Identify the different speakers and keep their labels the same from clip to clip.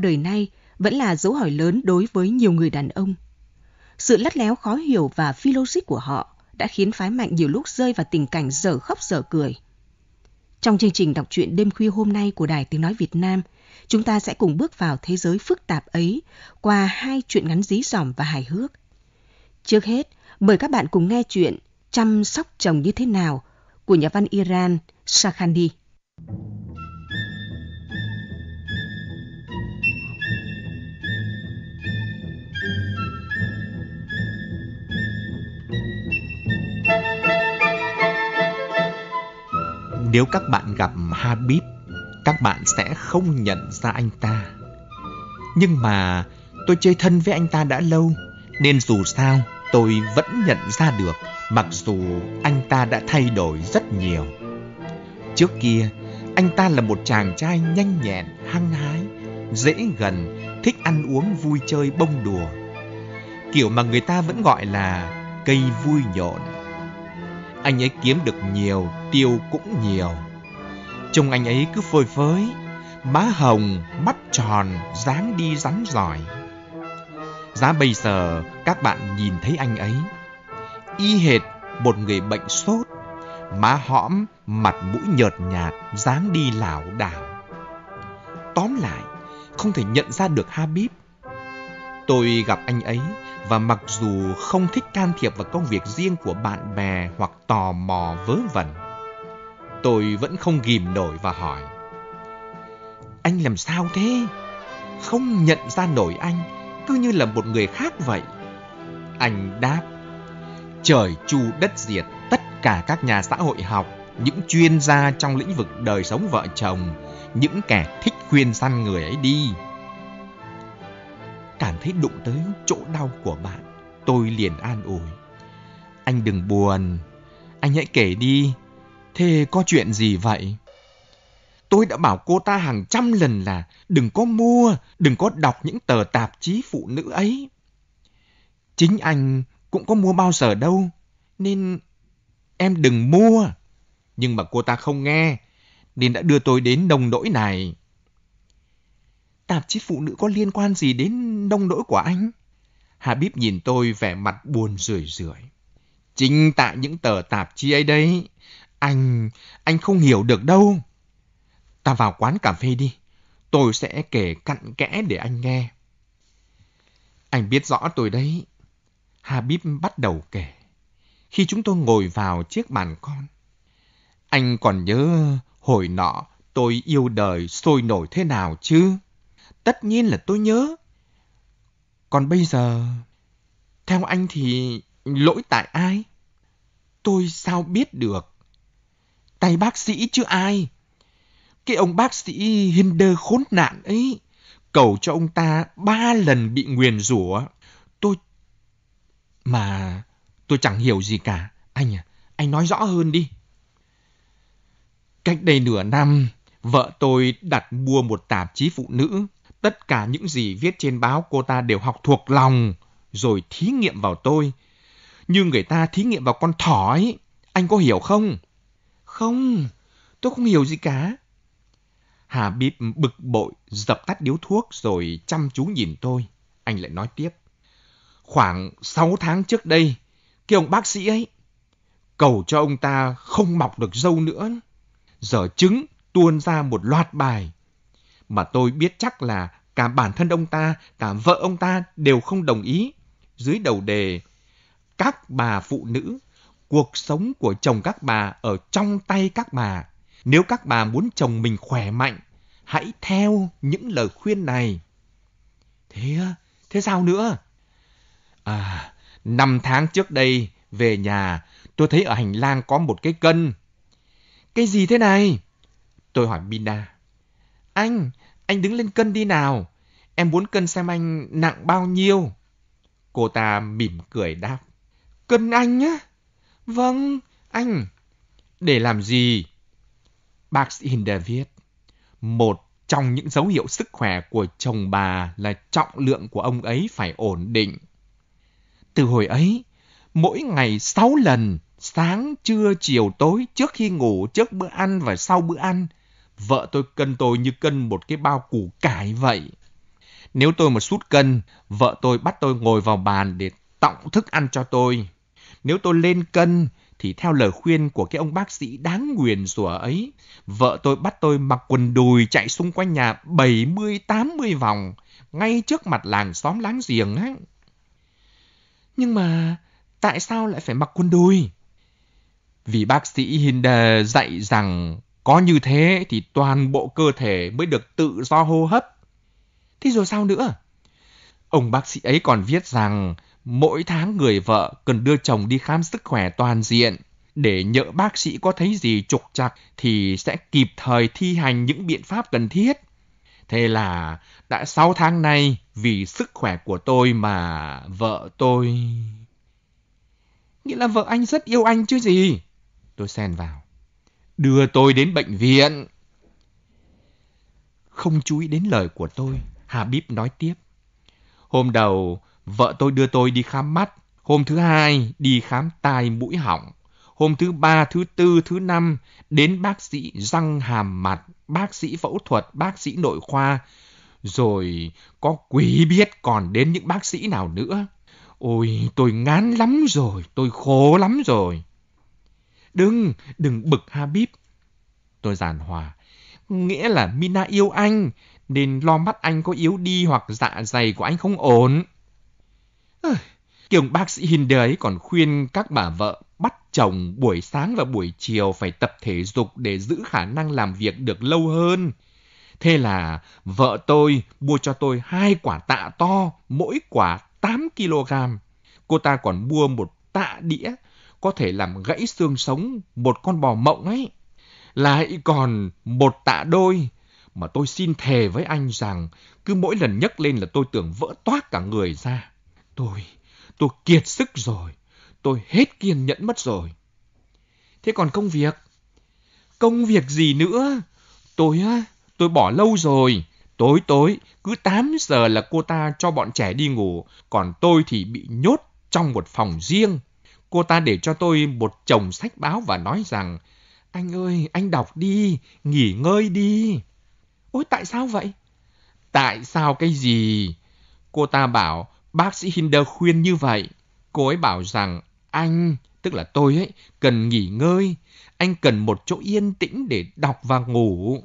Speaker 1: đời nay vẫn là dấu hỏi lớn đối với nhiều người đàn ông. Sự lắt léo khó hiểu và phi logic của họ đã khiến phái mạnh nhiều lúc rơi vào tình cảnh dở khóc dở cười. Trong chương trình đọc truyện đêm khuya hôm nay của Đài Tiếng Nói Việt Nam, chúng ta sẽ cùng bước vào thế giới phức tạp ấy qua hai chuyện ngắn dí dỏm và hài hước. Trước hết, mời các bạn cùng nghe chuyện Chăm sóc chồng như thế nào của nhà văn Iran Sakhandi. Thank you.
Speaker 2: Nếu các bạn gặp Habib, các bạn sẽ không nhận ra anh ta. Nhưng mà tôi chơi thân với anh ta đã lâu, nên dù sao tôi vẫn nhận ra được mặc dù anh ta đã thay đổi rất nhiều. Trước kia, anh ta là một chàng trai nhanh nhẹn, hăng hái, dễ gần, thích ăn uống vui chơi bông đùa. Kiểu mà người ta vẫn gọi là cây vui nhộn. Anh ấy kiếm được nhiều tiêu cũng nhiều. Trông anh ấy cứ phơi phới, má hồng, mắt tròn, dáng đi rắn giỏi. Giá bây giờ các bạn nhìn thấy anh ấy, y hệt một người bệnh sốt, má hõm, mặt mũi nhợt nhạt, dáng đi lảo đảo. Tóm lại, không thể nhận ra được Habib. Tôi gặp anh ấy và mặc dù không thích can thiệp vào công việc riêng của bạn bè hoặc tò mò vớ vẩn, Tôi vẫn không ghim nổi và hỏi. Anh làm sao thế? Không nhận ra nổi anh, cứ như là một người khác vậy. Anh đáp, trời chu đất diệt tất cả các nhà xã hội học, những chuyên gia trong lĩnh vực đời sống vợ chồng, những kẻ thích khuyên săn người ấy đi. Cảm thấy đụng tới chỗ đau của bạn, tôi liền an ủi. Anh đừng buồn, anh hãy kể đi, Thế có chuyện gì vậy? Tôi đã bảo cô ta hàng trăm lần là đừng có mua, đừng có đọc những tờ tạp chí phụ nữ ấy. Chính anh cũng có mua bao giờ đâu, nên em đừng mua. Nhưng mà cô ta không nghe, nên đã đưa tôi đến nông nỗi này. Tạp chí phụ nữ có liên quan gì đến nông nỗi của anh? Hà Bíp nhìn tôi vẻ mặt buồn rười rượi. Chính tại những tờ tạp chí ấy đấy anh, anh không hiểu được đâu. Ta vào quán cà phê đi. Tôi sẽ kể cặn kẽ để anh nghe. Anh biết rõ tôi đấy. Habib bắt đầu kể. Khi chúng tôi ngồi vào chiếc bàn con. Anh còn nhớ hồi nọ tôi yêu đời sôi nổi thế nào chứ? Tất nhiên là tôi nhớ. Còn bây giờ, theo anh thì lỗi tại ai? Tôi sao biết được? Tay bác sĩ chứ ai. Cái ông bác sĩ Hinder khốn nạn ấy, cầu cho ông ta ba lần bị nguyền rủa. Tôi... Mà tôi chẳng hiểu gì cả. Anh à, anh nói rõ hơn đi. Cách đây nửa năm, vợ tôi đặt mua một tạp chí phụ nữ. Tất cả những gì viết trên báo cô ta đều học thuộc lòng, rồi thí nghiệm vào tôi. Như người ta thí nghiệm vào con thỏ ấy, anh có hiểu không? Không, tôi không hiểu gì cả. Hà bịp bực bội, dập tắt điếu thuốc rồi chăm chú nhìn tôi. Anh lại nói tiếp. Khoảng sáu tháng trước đây, cái ông bác sĩ ấy, cầu cho ông ta không mọc được dâu nữa. Giờ trứng tuôn ra một loạt bài. Mà tôi biết chắc là cả bản thân ông ta, cả vợ ông ta đều không đồng ý. Dưới đầu đề, các bà phụ nữ cuộc sống của chồng các bà ở trong tay các bà. Nếu các bà muốn chồng mình khỏe mạnh, hãy theo những lời khuyên này. Thế thế sao nữa? À, năm tháng trước đây về nhà, tôi thấy ở hành lang có một cái cân. Cái gì thế này? Tôi hỏi Bina. Anh, anh đứng lên cân đi nào. Em muốn cân xem anh nặng bao nhiêu. Cô ta mỉm cười đáp. Cân anh nhá. Vâng, anh. Để làm gì? Bác sĩ Hinder viết. Một trong những dấu hiệu sức khỏe của chồng bà là trọng lượng của ông ấy phải ổn định. Từ hồi ấy, mỗi ngày sáu lần, sáng, trưa, chiều, tối, trước khi ngủ, trước bữa ăn và sau bữa ăn, vợ tôi cân tôi như cân một cái bao củ cải vậy. Nếu tôi mà sút cân, vợ tôi bắt tôi ngồi vào bàn để tọng thức ăn cho tôi. Nếu tôi lên cân thì theo lời khuyên của cái ông bác sĩ đáng nguyền rủa ấy, vợ tôi bắt tôi mặc quần đùi chạy xung quanh nhà 70-80 vòng, ngay trước mặt làng xóm láng giềng á. Nhưng mà tại sao lại phải mặc quần đùi? Vì bác sĩ Hinder dạy rằng có như thế thì toàn bộ cơ thể mới được tự do hô hấp. Thế rồi sao nữa? Ông bác sĩ ấy còn viết rằng mỗi tháng người vợ cần đưa chồng đi khám sức khỏe toàn diện để nhỡ bác sĩ có thấy gì trục trặc thì sẽ kịp thời thi hành những biện pháp cần thiết. Thế là đã 6 tháng nay vì sức khỏe của tôi mà vợ tôi... Nghĩa là vợ anh rất yêu anh chứ gì? Tôi xen vào. Đưa tôi đến bệnh viện. Không chú ý đến lời của tôi, Hà Bíp nói tiếp. Hôm đầu, Vợ tôi đưa tôi đi khám mắt, hôm thứ hai đi khám tai mũi họng, hôm thứ ba, thứ tư, thứ năm đến bác sĩ răng hàm mặt, bác sĩ phẫu thuật, bác sĩ nội khoa, rồi có quý biết còn đến những bác sĩ nào nữa. Ôi, tôi ngán lắm rồi, tôi khổ lắm rồi. Đừng, đừng bực Habib. Tôi giàn hòa. Nghĩa là Mina yêu anh, nên lo mắt anh có yếu đi hoặc dạ dày của anh không ổn. Kiều bác sĩ Hinder ấy còn khuyên các bà vợ bắt chồng buổi sáng và buổi chiều phải tập thể dục để giữ khả năng làm việc được lâu hơn. Thế là vợ tôi mua cho tôi hai quả tạ to, mỗi quả 8 kg. Cô ta còn mua một tạ đĩa có thể làm gãy xương sống một con bò mộng ấy. Lại còn một tạ đôi mà tôi xin thề với anh rằng cứ mỗi lần nhấc lên là tôi tưởng vỡ toác cả người ra. Tôi, tôi kiệt sức rồi, tôi hết kiên nhẫn mất rồi. Thế còn công việc? Công việc gì nữa? Tôi á, tôi bỏ lâu rồi. Tối tối, cứ 8 giờ là cô ta cho bọn trẻ đi ngủ, còn tôi thì bị nhốt trong một phòng riêng. Cô ta để cho tôi một chồng sách báo và nói rằng, anh ơi, anh đọc đi, nghỉ ngơi đi. Ôi, tại sao vậy? Tại sao cái gì? Cô ta bảo, Bác sĩ Hinder khuyên như vậy. Cô ấy bảo rằng anh, tức là tôi ấy, cần nghỉ ngơi. Anh cần một chỗ yên tĩnh để đọc và ngủ.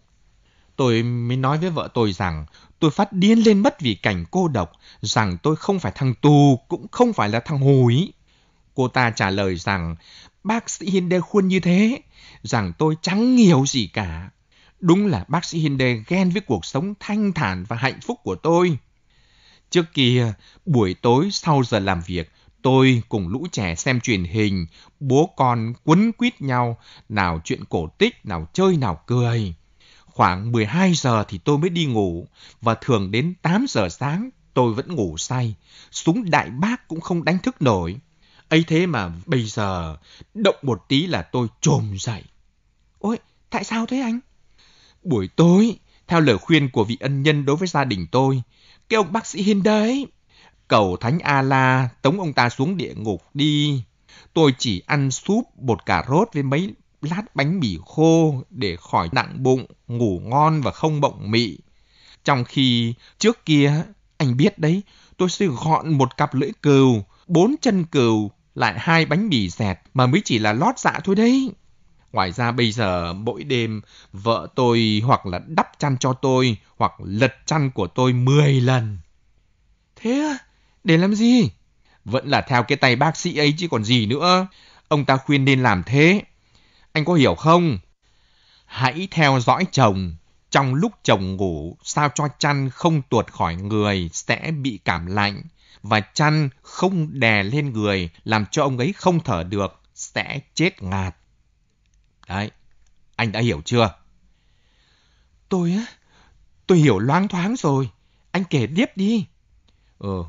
Speaker 2: Tôi mới nói với vợ tôi rằng tôi phát điên lên mất vì cảnh cô độc, rằng tôi không phải thằng tù, cũng không phải là thằng hủi. Cô ta trả lời rằng bác sĩ Hinde khuyên như thế, rằng tôi chẳng hiểu gì cả. Đúng là bác sĩ Hinde ghen với cuộc sống thanh thản và hạnh phúc của tôi. Trước kia, buổi tối sau giờ làm việc, tôi cùng lũ trẻ xem truyền hình, bố con quấn quýt nhau, nào chuyện cổ tích, nào chơi, nào cười. Khoảng 12 giờ thì tôi mới đi ngủ, và thường đến 8 giờ sáng tôi vẫn ngủ say, súng đại bác cũng không đánh thức nổi. ấy thế mà bây giờ, động một tí là tôi trồm dậy. Ôi, tại sao thế anh? Buổi tối, theo lời khuyên của vị ân nhân đối với gia đình tôi, kêu ông bác sĩ Hinder ấy. Cầu Thánh A-La tống ông ta xuống địa ngục đi. Tôi chỉ ăn súp, bột cà rốt với mấy lát bánh mì khô để khỏi nặng bụng, ngủ ngon và không bộng mị. Trong khi trước kia, anh biết đấy, tôi sẽ gọn một cặp lưỡi cừu, bốn chân cừu, lại hai bánh mì dẹt mà mới chỉ là lót dạ thôi đấy. Ngoài ra bây giờ mỗi đêm vợ tôi hoặc là đắp chăn cho tôi hoặc lật chăn của tôi 10 lần. Thế Để làm gì? Vẫn là theo cái tay bác sĩ ấy chứ còn gì nữa. Ông ta khuyên nên làm thế. Anh có hiểu không? Hãy theo dõi chồng. Trong lúc chồng ngủ, sao cho chăn không tuột khỏi người sẽ bị cảm lạnh và chăn không đè lên người làm cho ông ấy không thở được sẽ chết ngạt. Đấy, anh đã hiểu chưa? Tôi á, tôi hiểu loáng thoáng rồi. Anh kể tiếp đi. Ừ,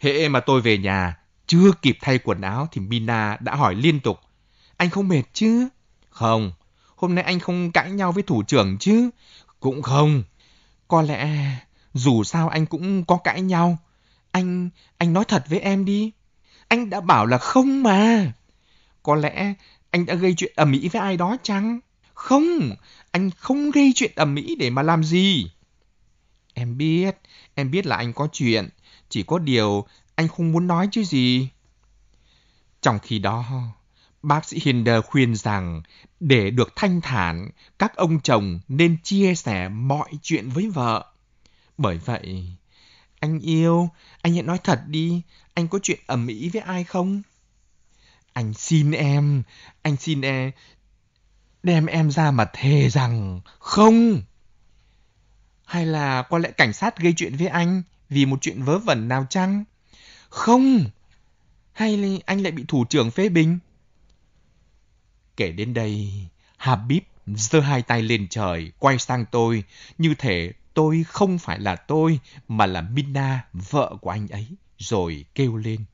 Speaker 2: hễ mà tôi về nhà, chưa kịp thay quần áo thì Mina đã hỏi liên tục. Anh không mệt chứ? Không, hôm nay anh không cãi nhau với thủ trưởng chứ? Cũng không. Có lẽ dù sao anh cũng có cãi nhau. Anh, anh nói thật với em đi. Anh đã bảo là không mà. Có lẽ anh đã gây chuyện ầm ĩ với ai đó chăng? Không, anh không gây chuyện ầm ĩ để mà làm gì. Em biết, em biết là anh có chuyện, chỉ có điều anh không muốn nói chứ gì. Trong khi đó, bác sĩ Hinder khuyên rằng để được thanh thản, các ông chồng nên chia sẻ mọi chuyện với vợ. Bởi vậy, anh yêu, anh hãy nói thật đi, anh có chuyện ầm ĩ với ai không? anh xin em anh xin em đem em ra mà thề rằng không hay là có lẽ cảnh sát gây chuyện với anh vì một chuyện vớ vẩn nào chăng không hay là anh lại bị thủ trưởng phê bình kể đến đây habib giơ hai tay lên trời quay sang tôi như thể tôi không phải là tôi mà là minna vợ của anh ấy rồi kêu lên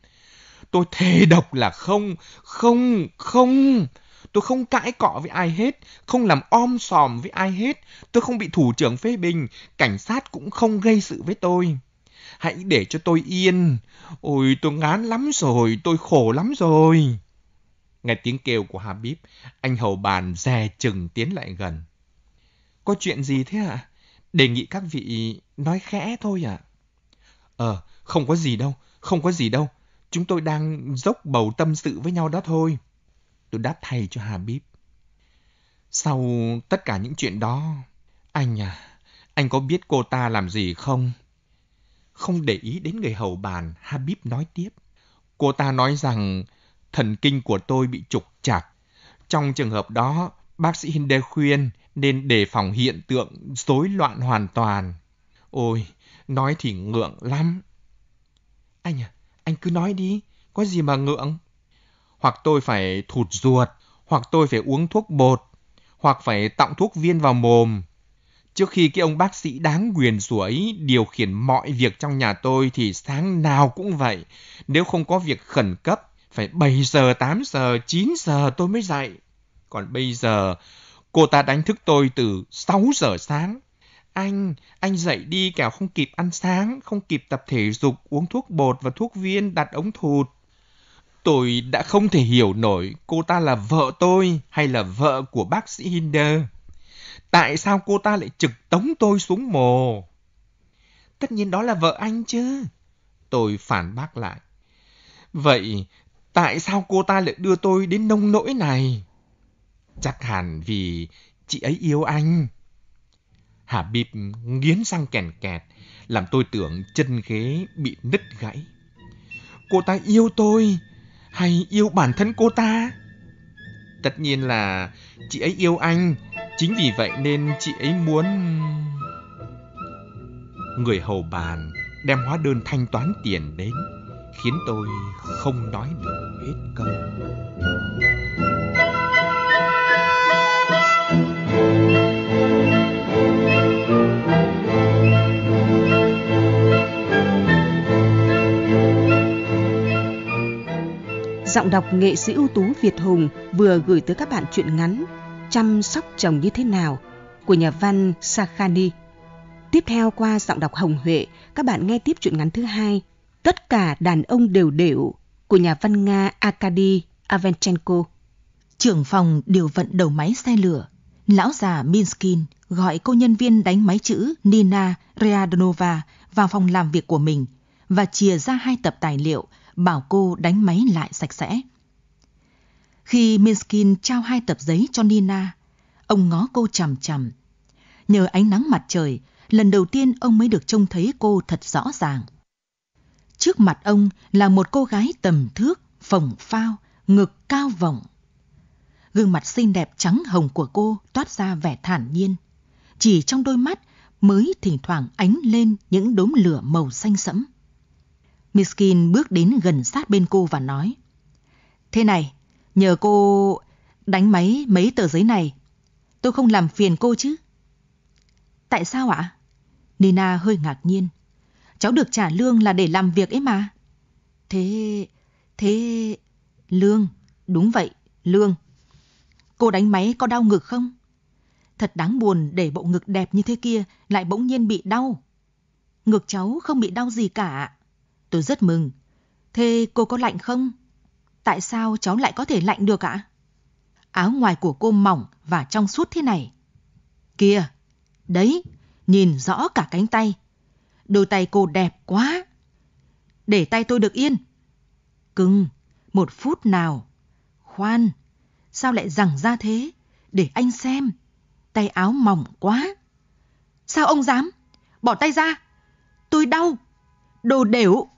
Speaker 2: Tôi thề độc là không, không, không. Tôi không cãi cọ với ai hết, không làm om sòm với ai hết. Tôi không bị thủ trưởng phê bình, cảnh sát cũng không gây sự với tôi. Hãy để cho tôi yên. Ôi, tôi ngán lắm rồi, tôi khổ lắm rồi. Nghe tiếng kêu của Habib, anh hầu bàn dè chừng tiến lại gần. Có chuyện gì thế ạ? À? Đề nghị các vị nói khẽ thôi ạ. À? Ờ, không có gì đâu, không có gì đâu. Chúng tôi đang dốc bầu tâm sự với nhau đó thôi. Tôi đáp thay cho Habib. Sau tất cả những chuyện đó, anh à, anh có biết cô ta làm gì không? Không để ý đến người hầu bàn, Habib nói tiếp. Cô ta nói rằng thần kinh của tôi bị trục chặt. Trong trường hợp đó, bác sĩ Hinde khuyên nên đề phòng hiện tượng rối loạn hoàn toàn. Ôi, nói thì ngượng lắm. Anh à, anh cứ nói đi, có gì mà ngượng? Hoặc tôi phải thụt ruột, hoặc tôi phải uống thuốc bột, hoặc phải tọng thuốc viên vào mồm. Trước khi cái ông bác sĩ đáng quyền rủa ấy điều khiển mọi việc trong nhà tôi thì sáng nào cũng vậy. Nếu không có việc khẩn cấp, phải 7 giờ, 8 giờ, 9 giờ tôi mới dậy. Còn bây giờ, cô ta đánh thức tôi từ 6 giờ sáng. Anh, anh dậy đi kẻo không kịp ăn sáng, không kịp tập thể dục, uống thuốc bột và thuốc viên, đặt ống thụt. Tôi đã không thể hiểu nổi cô ta là vợ tôi hay là vợ của bác sĩ Hinder. Tại sao cô ta lại trực tống tôi xuống mồ? Tất nhiên đó là vợ anh chứ. Tôi phản bác lại. Vậy tại sao cô ta lại đưa tôi đến nông nỗi này? Chắc hẳn vì chị ấy yêu anh. Hà bịp nghiến răng kèn kẹt, làm tôi tưởng chân ghế bị nứt gãy. Cô ta yêu tôi, hay yêu bản thân cô ta? Tất nhiên là chị ấy yêu anh, chính vì vậy nên chị ấy muốn... Người hầu bàn đem hóa đơn thanh toán tiền đến, khiến tôi không nói được hết câu.
Speaker 1: Giọng đọc nghệ sĩ ưu tú Việt Hùng vừa gửi tới các bạn truyện ngắn Chăm sóc chồng như thế nào của nhà văn Sakhani. Tiếp theo qua giọng đọc Hồng Huệ, các bạn nghe tiếp truyện ngắn thứ hai Tất cả đàn ông đều đều của nhà văn Nga Akadi Avenchenko. Trưởng phòng điều vận đầu máy xe lửa, lão già Minskin gọi cô nhân viên đánh máy chữ Nina Readnova vào phòng làm việc của mình và chia ra hai tập tài liệu bảo cô đánh máy lại sạch sẽ. Khi Minskin trao hai tập giấy cho Nina, ông ngó cô chằm chằm. Nhờ ánh nắng mặt trời, lần đầu tiên ông mới được trông thấy cô thật rõ ràng. Trước mặt ông là một cô gái tầm thước, phồng phao, ngực cao vọng. Gương mặt xinh đẹp trắng hồng của cô toát ra vẻ thản nhiên. Chỉ trong đôi mắt mới thỉnh thoảng ánh lên những đốm lửa màu xanh sẫm. Miskin bước đến gần sát bên cô và nói. Thế này, nhờ cô đánh máy mấy tờ giấy này. Tôi không làm phiền cô chứ. Tại sao ạ? Nina hơi ngạc nhiên. Cháu được trả lương là để làm việc ấy mà. Thế... thế... Lương, đúng vậy, lương. Cô đánh máy có đau ngực không? Thật đáng buồn để bộ ngực đẹp như thế kia lại bỗng nhiên bị đau. Ngực cháu không bị đau gì cả. Tôi rất mừng. Thế cô có lạnh không? Tại sao cháu lại có thể lạnh được ạ? Áo ngoài của cô mỏng và trong suốt thế này. Kìa, đấy, nhìn rõ cả cánh tay. Đôi tay cô đẹp quá. Để tay tôi được yên. Cưng, một phút nào. Khoan, sao lại rằng ra thế? Để anh xem. Tay áo mỏng quá. Sao ông dám? Bỏ tay ra. Tôi đau. Đồ đều.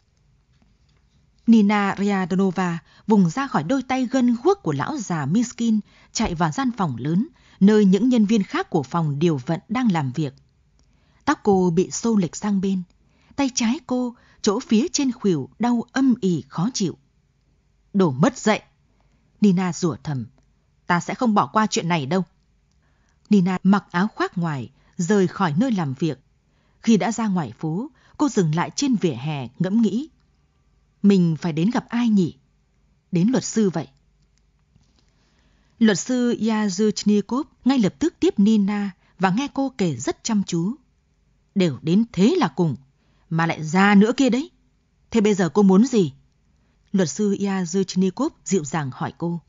Speaker 1: Nina Ryadonova vùng ra khỏi đôi tay gân guốc của lão già Miskin, chạy vào gian phòng lớn, nơi những nhân viên khác của phòng điều vận đang làm việc. Tóc cô bị xô lệch sang bên, tay trái cô, chỗ phía trên khuỷu đau âm ỉ khó chịu. Đổ mất dậy! Nina rủa thầm. Ta sẽ không bỏ qua chuyện này đâu. Nina mặc áo khoác ngoài, rời khỏi nơi làm việc. Khi đã ra ngoài phố, cô dừng lại trên vỉa hè ngẫm nghĩ mình phải đến gặp ai nhỉ? Đến luật sư vậy. Luật sư Yazuchnikov ngay lập tức tiếp Nina và nghe cô kể rất chăm chú. Đều đến thế là cùng, mà lại ra nữa kia đấy. Thế bây giờ cô muốn gì? Luật sư Yazuchnikov dịu dàng hỏi cô.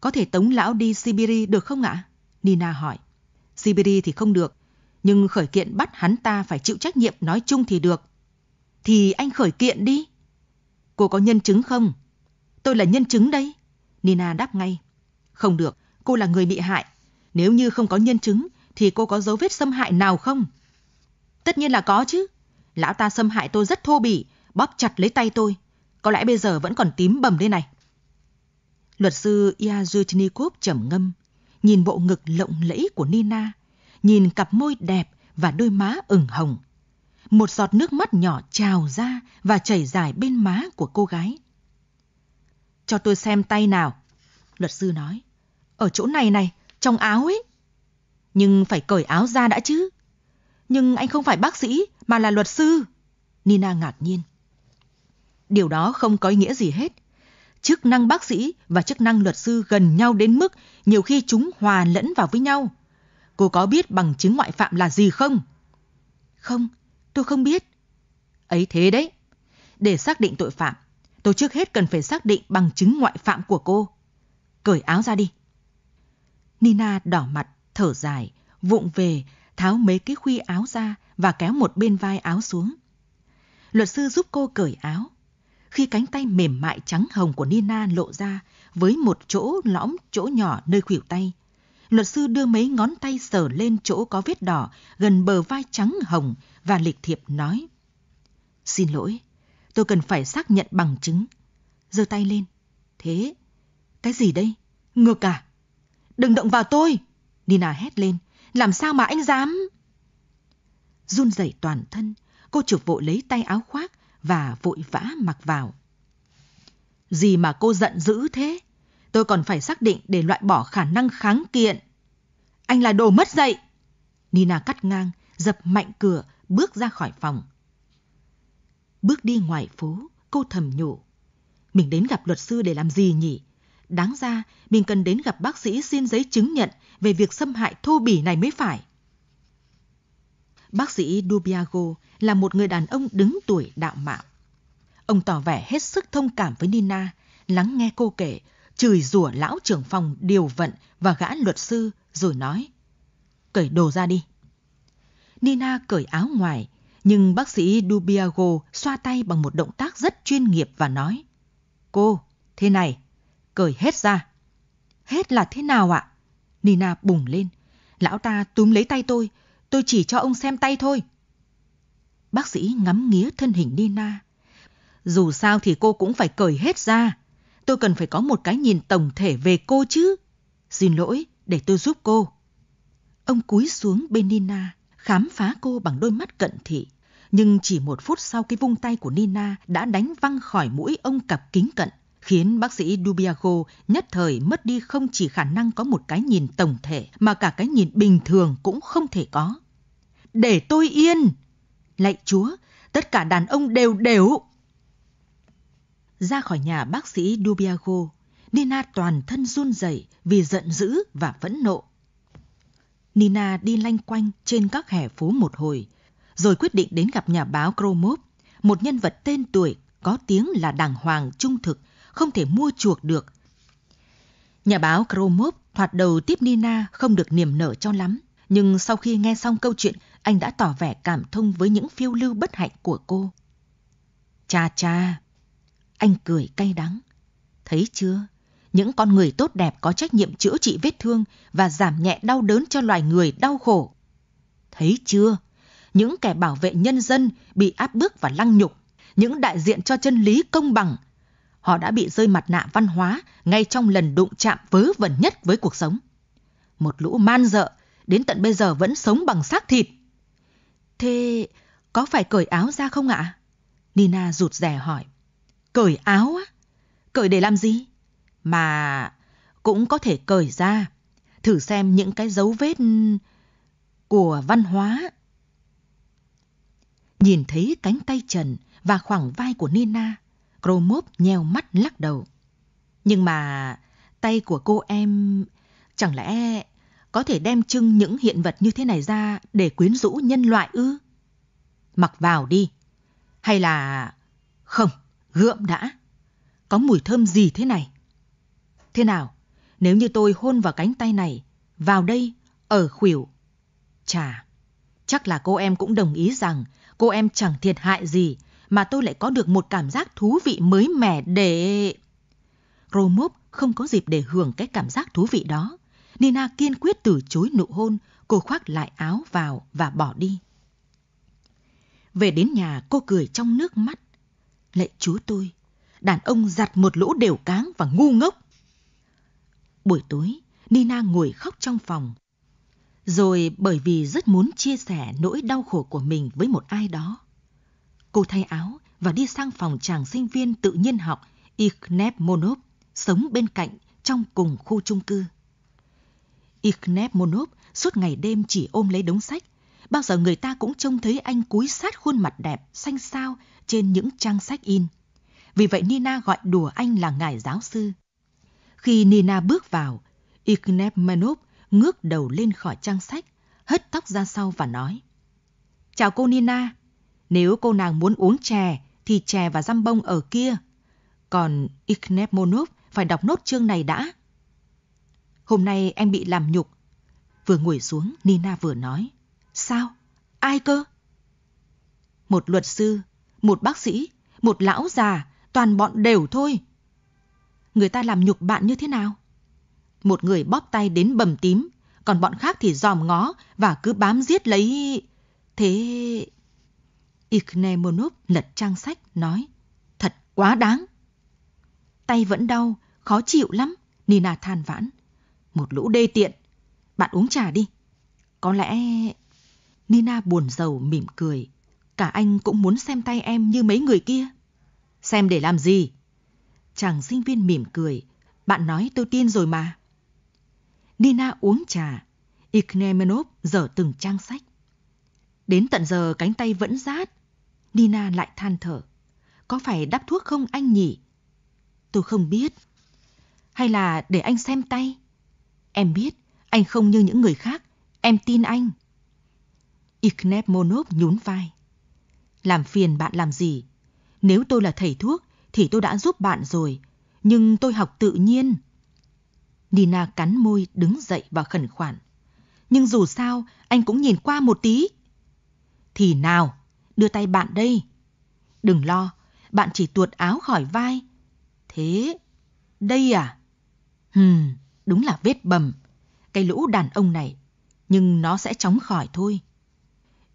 Speaker 1: Có thể tống lão đi Siberia được không ạ? Nina hỏi. Siberia thì không được, nhưng khởi kiện bắt hắn ta phải chịu trách nhiệm nói chung thì được. Thì anh khởi kiện đi. Cô có nhân chứng không? Tôi là nhân chứng đây. Nina đáp ngay. Không được, cô là người bị hại. Nếu như không có nhân chứng, thì cô có dấu vết xâm hại nào không? Tất nhiên là có chứ. Lão ta xâm hại tôi rất thô bỉ, bóp chặt lấy tay tôi. Có lẽ bây giờ vẫn còn tím bầm đây này. Luật sư Yazutnikov trầm ngâm, nhìn bộ ngực lộng lẫy của Nina, nhìn cặp môi đẹp và đôi má ửng hồng một giọt nước mắt nhỏ trào ra và chảy dài bên má của cô gái. Cho tôi xem tay nào, luật sư nói. Ở chỗ này này, trong áo ấy. Nhưng phải cởi áo ra đã chứ. Nhưng anh không phải bác sĩ mà là luật sư. Nina ngạc nhiên. Điều đó không có ý nghĩa gì hết. Chức năng bác sĩ và chức năng luật sư gần nhau đến mức nhiều khi chúng hòa lẫn vào với nhau. Cô có biết bằng chứng ngoại phạm là gì không? Không, Tôi không biết. Ấy thế đấy. Để xác định tội phạm, tôi trước hết cần phải xác định bằng chứng ngoại phạm của cô. Cởi áo ra đi. Nina đỏ mặt, thở dài, vụng về, tháo mấy cái khuy áo ra và kéo một bên vai áo xuống. Luật sư giúp cô cởi áo. Khi cánh tay mềm mại trắng hồng của Nina lộ ra với một chỗ lõm chỗ nhỏ nơi khuỷu tay, luật sư đưa mấy ngón tay sờ lên chỗ có vết đỏ gần bờ vai trắng hồng và lịch thiệp nói. Xin lỗi, tôi cần phải xác nhận bằng chứng. giơ tay lên. Thế, cái gì đây? Ngược à? Đừng động vào tôi! Nina hét lên. Làm sao mà anh dám? Run rẩy toàn thân, cô chụp vội lấy tay áo khoác và vội vã mặc vào. Gì mà cô giận dữ thế? Tôi còn phải xác định để loại bỏ khả năng kháng kiện. Anh là đồ mất dạy. Nina cắt ngang, dập mạnh cửa, bước ra khỏi phòng. Bước đi ngoài phố, cô thầm nhủ. Mình đến gặp luật sư để làm gì nhỉ? Đáng ra, mình cần đến gặp bác sĩ xin giấy chứng nhận về việc xâm hại thô bỉ này mới phải. Bác sĩ Dubiago là một người đàn ông đứng tuổi đạo mạo. Ông tỏ vẻ hết sức thông cảm với Nina, lắng nghe cô kể chửi rủa lão trưởng phòng điều vận và gã luật sư rồi nói. Cởi đồ ra đi. Nina cởi áo ngoài, nhưng bác sĩ Dubiago xoa tay bằng một động tác rất chuyên nghiệp và nói. Cô, thế này, cởi hết ra. Hết là thế nào ạ? Nina bùng lên. Lão ta túm lấy tay tôi, tôi chỉ cho ông xem tay thôi. Bác sĩ ngắm nghía thân hình Nina. Dù sao thì cô cũng phải cởi hết ra tôi cần phải có một cái nhìn tổng thể về cô chứ. Xin lỗi, để tôi giúp cô. Ông cúi xuống bên Nina, khám phá cô bằng đôi mắt cận thị. Nhưng chỉ một phút sau cái vung tay của Nina đã đánh văng khỏi mũi ông cặp kính cận, khiến bác sĩ Dubiago nhất thời mất đi không chỉ khả năng có một cái nhìn tổng thể mà cả cái nhìn bình thường cũng không thể có. Để tôi yên! Lạy chúa, tất cả đàn ông đều đều! ra khỏi nhà bác sĩ Dubiago, Nina toàn thân run rẩy vì giận dữ và phẫn nộ. Nina đi lanh quanh trên các hẻ phố một hồi, rồi quyết định đến gặp nhà báo Kromov, một nhân vật tên tuổi có tiếng là đàng hoàng trung thực, không thể mua chuộc được. Nhà báo Kromov thoạt đầu tiếp Nina không được niềm nở cho lắm, nhưng sau khi nghe xong câu chuyện, anh đã tỏ vẻ cảm thông với những phiêu lưu bất hạnh của cô. Cha cha, anh cười cay đắng. Thấy chưa? Những con người tốt đẹp có trách nhiệm chữa trị vết thương và giảm nhẹ đau đớn cho loài người đau khổ. Thấy chưa? Những kẻ bảo vệ nhân dân bị áp bức và lăng nhục, những đại diện cho chân lý công bằng. Họ đã bị rơi mặt nạ văn hóa ngay trong lần đụng chạm vớ vẩn nhất với cuộc sống. Một lũ man dợ đến tận bây giờ vẫn sống bằng xác thịt. Thế có phải cởi áo ra không ạ? Nina rụt rè hỏi. Cởi áo á? Cởi để làm gì? Mà cũng có thể cởi ra, thử xem những cái dấu vết của văn hóa. Nhìn thấy cánh tay trần và khoảng vai của Nina, Kromov nheo mắt lắc đầu. Nhưng mà tay của cô em... Chẳng lẽ có thể đem trưng những hiện vật như thế này ra để quyến rũ nhân loại ư? Mặc vào đi. Hay là... Không, Gượm đã. Có mùi thơm gì thế này? Thế nào, nếu như tôi hôn vào cánh tay này, vào đây, ở khuỷu. Chà, chắc là cô em cũng đồng ý rằng cô em chẳng thiệt hại gì mà tôi lại có được một cảm giác thú vị mới mẻ để... Romop không có dịp để hưởng cái cảm giác thú vị đó. Nina kiên quyết từ chối nụ hôn, cô khoác lại áo vào và bỏ đi. Về đến nhà cô cười trong nước mắt. Lạy chúa tôi, đàn ông giặt một lũ đều cáng và ngu ngốc. Buổi tối, Nina ngồi khóc trong phòng. Rồi bởi vì rất muốn chia sẻ nỗi đau khổ của mình với một ai đó. Cô thay áo và đi sang phòng chàng sinh viên tự nhiên học Ikhnev Monop sống bên cạnh trong cùng khu chung cư. Ikhnev Monop suốt ngày đêm chỉ ôm lấy đống sách bao giờ người ta cũng trông thấy anh cúi sát khuôn mặt đẹp, xanh xao trên những trang sách in. Vì vậy Nina gọi đùa anh là ngài giáo sư. Khi Nina bước vào, Ignemanov ngước đầu lên khỏi trang sách, hất tóc ra sau và nói. Chào cô Nina, nếu cô nàng muốn uống chè thì chè và răm bông ở kia. Còn Ignemanov phải đọc nốt chương này đã. Hôm nay em bị làm nhục. Vừa ngồi xuống, Nina vừa nói. Sao? Ai cơ? Một luật sư, một bác sĩ, một lão già, toàn bọn đều thôi. Người ta làm nhục bạn như thế nào? Một người bóp tay đến bầm tím, còn bọn khác thì dòm ngó và cứ bám giết lấy... Thế... Iknemonov lật trang sách, nói. Thật quá đáng. Tay vẫn đau, khó chịu lắm, Nina than vãn. Một lũ đê tiện. Bạn uống trà đi. Có lẽ... Nina buồn rầu mỉm cười. Cả anh cũng muốn xem tay em như mấy người kia. Xem để làm gì? Chàng sinh viên mỉm cười. Bạn nói tôi tin rồi mà. Nina uống trà. Iknemenov dở từng trang sách. Đến tận giờ cánh tay vẫn rát. Nina lại than thở. Có phải đắp thuốc không anh nhỉ? Tôi không biết. Hay là để anh xem tay? Em biết, anh không như những người khác. Em tin anh. Iknev Monov nhún vai. Làm phiền bạn làm gì? Nếu tôi là thầy thuốc thì tôi đã giúp bạn rồi, nhưng tôi học tự nhiên. Nina cắn môi đứng dậy và khẩn khoản. Nhưng dù sao, anh cũng nhìn qua một tí. Thì nào, đưa tay bạn đây. Đừng lo, bạn chỉ tuột áo khỏi vai. Thế, đây à? Hừm, đúng là vết bầm. Cái lũ đàn ông này, nhưng nó sẽ chóng khỏi thôi.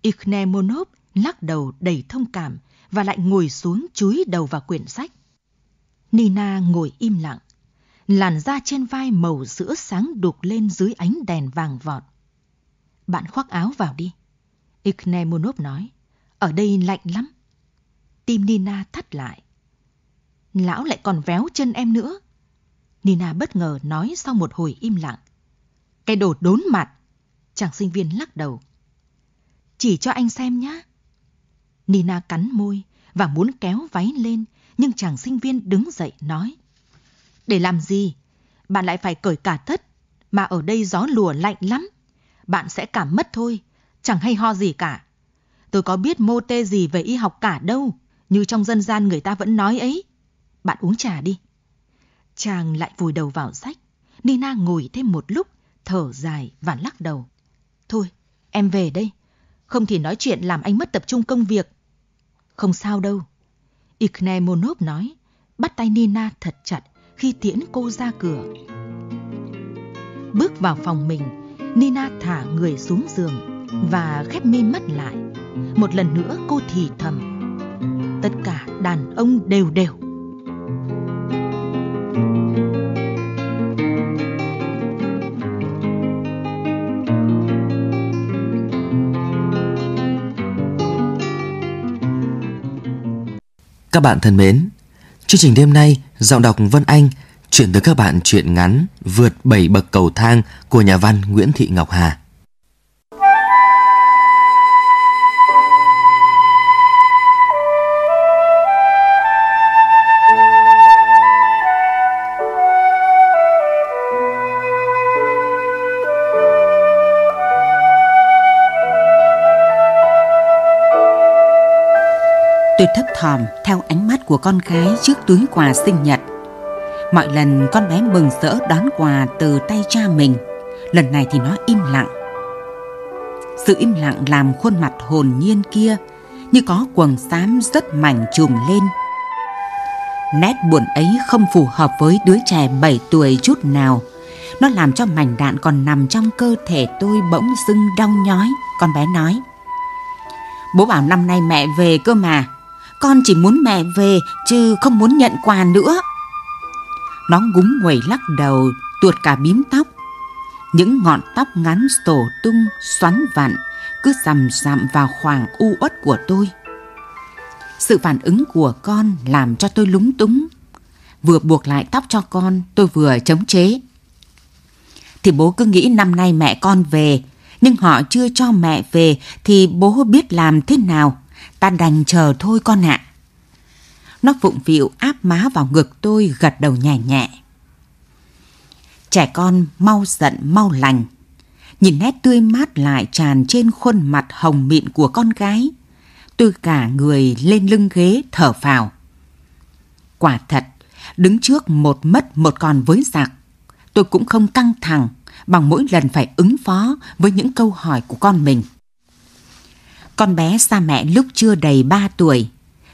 Speaker 1: Iknemonov lắc đầu đầy thông cảm và lại ngồi xuống chúi đầu vào quyển sách. Nina ngồi im lặng. Làn da trên vai màu sữa sáng đục lên dưới ánh đèn vàng vọt. Bạn khoác áo vào đi. Iknemonov nói. Ở đây lạnh lắm. Tim Nina thắt lại. Lão lại còn véo chân em nữa. Nina bất ngờ nói sau một hồi im lặng. Cái đồ đốn mặt. Chàng sinh viên lắc đầu chỉ cho anh xem nhé. Nina cắn môi và muốn kéo váy lên, nhưng chàng sinh viên đứng dậy nói. Để làm gì? Bạn lại phải cởi cả thất, mà ở đây gió lùa lạnh lắm. Bạn sẽ cảm mất thôi, chẳng hay ho gì cả. Tôi có biết mô tê gì về y học cả đâu, như trong dân gian người ta vẫn nói ấy. Bạn uống trà đi. Chàng lại vùi đầu vào sách. Nina ngồi thêm một lúc, thở dài và lắc đầu. Thôi, em về đây không thì nói chuyện làm anh mất tập trung công việc. Không sao đâu. Ikne nói, bắt tay Nina thật chặt khi tiễn cô ra cửa. Bước vào phòng mình, Nina thả người xuống giường và khép mi mắt lại. Một lần nữa cô thì thầm. Tất cả đàn ông đều đều. Các bạn thân mến, chương trình đêm nay
Speaker 2: giọng đọc Vân Anh chuyển tới các bạn truyện ngắn Vượt bảy bậc cầu thang của nhà văn Nguyễn Thị Ngọc Hà.
Speaker 3: thòm theo ánh mắt của con gái trước túi quà sinh nhật. Mọi lần con bé mừng rỡ đón quà từ tay cha mình, lần này thì nó im lặng. Sự im lặng làm khuôn mặt hồn nhiên kia như có quần xám rất mảnh trùm lên. Nét buồn ấy không phù hợp với đứa trẻ 7 tuổi chút nào. Nó làm cho mảnh đạn còn nằm trong cơ thể tôi bỗng dưng đau nhói, con bé nói. Bố bảo năm nay mẹ về cơ mà, con chỉ muốn mẹ về chứ không muốn nhận quà nữa. Nó gúng quẩy lắc đầu, tuột cả bím tóc. Những ngọn tóc ngắn sổ tung, xoắn vặn, cứ rằm rằm vào khoảng u uất của tôi. Sự phản ứng của con làm cho tôi lúng túng. Vừa buộc lại tóc cho con, tôi vừa chống chế. Thì bố cứ nghĩ năm nay mẹ con về, nhưng họ chưa cho mẹ về thì bố biết làm thế nào ta đành chờ thôi con ạ. Nó vụng vịu áp má vào ngực tôi gật đầu nhẹ nhẹ. Trẻ con mau giận mau lành. Nhìn nét tươi mát lại tràn trên khuôn mặt hồng mịn của con gái. Tôi cả người lên lưng ghế thở phào. Quả thật, đứng trước một mất một còn với giặc. Tôi cũng không căng thẳng bằng mỗi lần phải ứng phó với những câu hỏi của con mình. Con bé xa mẹ lúc chưa đầy 3 tuổi.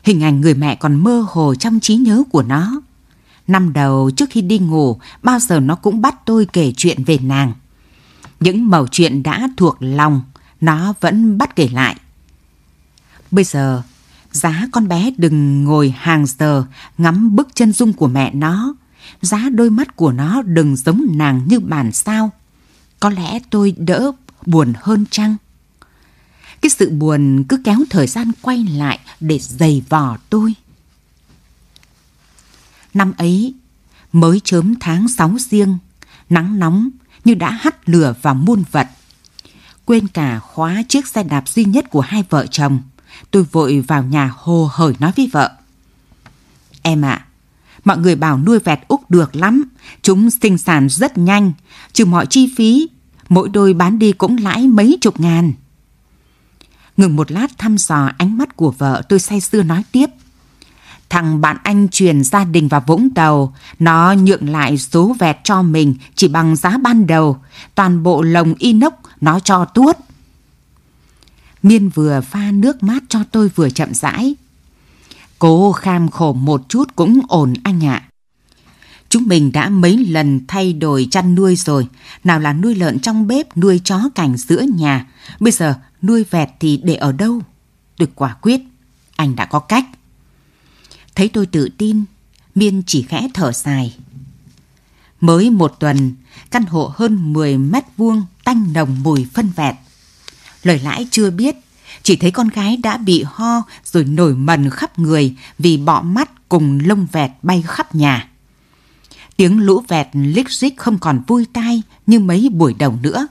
Speaker 3: Hình ảnh người mẹ còn mơ hồ trong trí nhớ của nó. Năm đầu trước khi đi ngủ, bao giờ nó cũng bắt tôi kể chuyện về nàng. Những mẩu chuyện đã thuộc lòng, nó vẫn bắt kể lại. Bây giờ, giá con bé đừng ngồi hàng giờ ngắm bức chân dung của mẹ nó. Giá đôi mắt của nó đừng giống nàng như bản sao. Có lẽ tôi đỡ buồn hơn chăng? Cái sự buồn cứ kéo thời gian quay lại để dày vò tôi. Năm ấy, mới chớm tháng 6 riêng, nắng nóng như đã hắt lửa vào muôn vật. Quên cả khóa chiếc xe đạp duy nhất của hai vợ chồng, tôi vội vào nhà hồ hởi nói với vợ. Em ạ, à, mọi người bảo nuôi vẹt Úc được lắm, chúng sinh sản rất nhanh, trừ mọi chi phí, mỗi đôi bán đi cũng lãi mấy chục ngàn. Ngừng một lát thăm dò ánh mắt của vợ tôi say sưa nói tiếp. Thằng bạn anh truyền gia đình vào Vũng Tàu, nó nhượng lại số vẹt cho mình chỉ bằng giá ban đầu, toàn bộ lồng inox nó cho tuốt. Miên vừa pha nước mát cho tôi vừa chậm rãi. Cố kham khổ một chút cũng ổn anh ạ. Chúng mình đã mấy lần thay đổi chăn nuôi rồi, nào là nuôi lợn trong bếp, nuôi chó cảnh giữa nhà. Bây giờ nuôi vẹt thì để ở đâu? Tôi quả quyết, anh đã có cách. Thấy tôi tự tin, Miên chỉ khẽ thở dài. Mới một tuần, căn hộ hơn 10 mét vuông tanh nồng mùi phân vẹt. Lời lãi chưa biết, chỉ thấy con gái đã bị ho rồi nổi mần khắp người vì bọ mắt cùng lông vẹt bay khắp nhà. Tiếng lũ vẹt lích xích không còn vui tai như mấy buổi đầu nữa.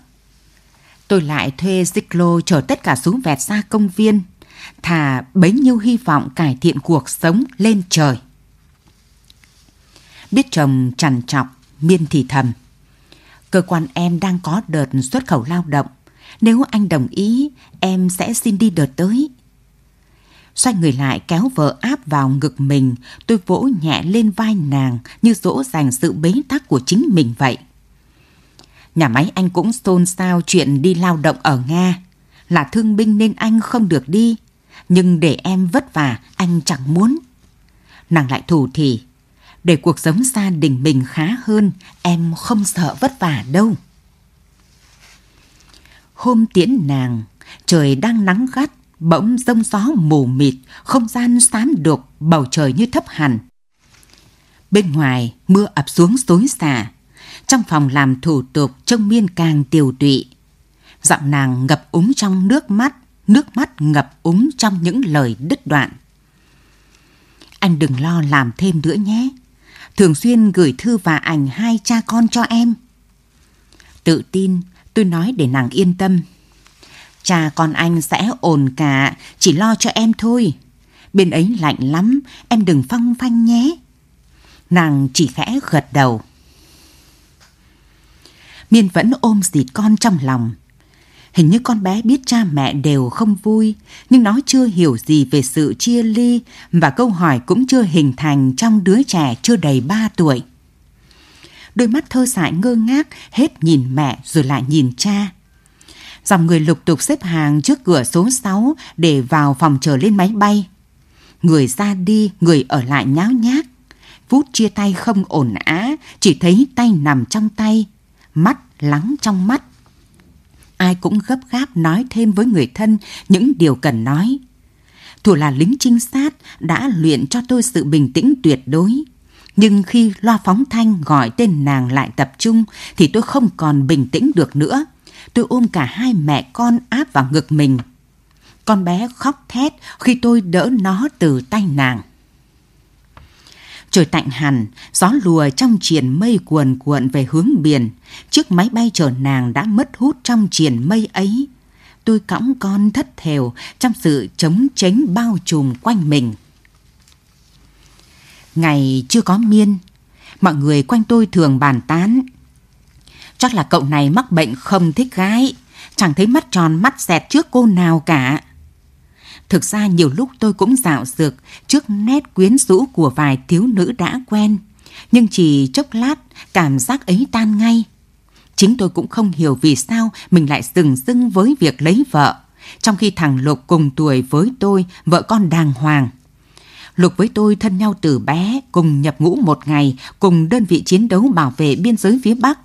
Speaker 3: Tôi lại thuê lô chở tất cả xuống vẹt ra công viên, thả bấy nhiêu hy vọng cải thiện cuộc sống lên trời. Biết chồng trằn trọc, Miên thì thầm. Cơ quan em đang có đợt xuất khẩu lao động. Nếu anh đồng ý, em sẽ xin đi đợt tới. Xoay người lại kéo vợ áp vào ngực mình, tôi vỗ nhẹ lên vai nàng như dỗ dành sự bế tắc của chính mình vậy nhà máy anh cũng xôn xao chuyện đi lao động ở Nga. Là thương binh nên anh không được đi, nhưng để em vất vả anh chẳng muốn. Nàng lại thủ thì, để cuộc sống gia đình mình khá hơn, em không sợ vất vả đâu. Hôm tiễn nàng, trời đang nắng gắt, bỗng rông gió mù mịt, không gian xám đục, bầu trời như thấp hẳn. Bên ngoài, mưa ập xuống xối xả, trong phòng làm thủ tục trông Miên càng tiều tụy. Giọng nàng ngập úng trong nước mắt, nước mắt ngập úng trong những lời đứt đoạn. Anh đừng lo làm thêm nữa nhé. Thường xuyên gửi thư và ảnh hai cha con cho em. Tự tin, tôi nói để nàng yên tâm. Cha con anh sẽ ổn cả, chỉ lo cho em thôi. Bên ấy lạnh lắm, em đừng phong phanh nhé. Nàng chỉ khẽ gật đầu. Miên vẫn ôm dịt con trong lòng. Hình như con bé biết cha mẹ đều không vui, nhưng nó chưa hiểu gì về sự chia ly và câu hỏi cũng chưa hình thành trong đứa trẻ chưa đầy 3 tuổi. Đôi mắt thơ dại ngơ ngác hết nhìn mẹ rồi lại nhìn cha. Dòng người lục tục xếp hàng trước cửa số 6 để vào phòng chờ lên máy bay. Người ra đi, người ở lại nháo nhác. Phút chia tay không ổn á, chỉ thấy tay nằm trong tay, mắt lắng trong mắt. Ai cũng gấp gáp nói thêm với người thân những điều cần nói. Thủ là lính trinh sát đã luyện cho tôi sự bình tĩnh tuyệt đối. Nhưng khi loa phóng thanh gọi tên nàng lại tập trung thì tôi không còn bình tĩnh được nữa. Tôi ôm cả hai mẹ con áp vào ngực mình. Con bé khóc thét khi tôi đỡ nó từ tay nàng. Trời tạnh hẳn, gió lùa trong triển mây cuồn cuộn về hướng biển. Chiếc máy bay chở nàng đã mất hút trong triển mây ấy. Tôi cõng con thất thều trong sự chống chánh bao trùm quanh mình. Ngày chưa có miên, mọi người quanh tôi thường bàn tán. Chắc là cậu này mắc bệnh không thích gái, chẳng thấy mắt tròn mắt xẹt trước cô nào cả. Thực ra nhiều lúc tôi cũng dạo dược trước nét quyến rũ của vài thiếu nữ đã quen. Nhưng chỉ chốc lát, cảm giác ấy tan ngay. Chính tôi cũng không hiểu vì sao mình lại dừng dưng với việc lấy vợ. Trong khi thằng Lục cùng tuổi với tôi, vợ con đàng hoàng. Lục với tôi thân nhau từ bé, cùng nhập ngũ một ngày, cùng đơn vị chiến đấu bảo vệ biên giới phía Bắc.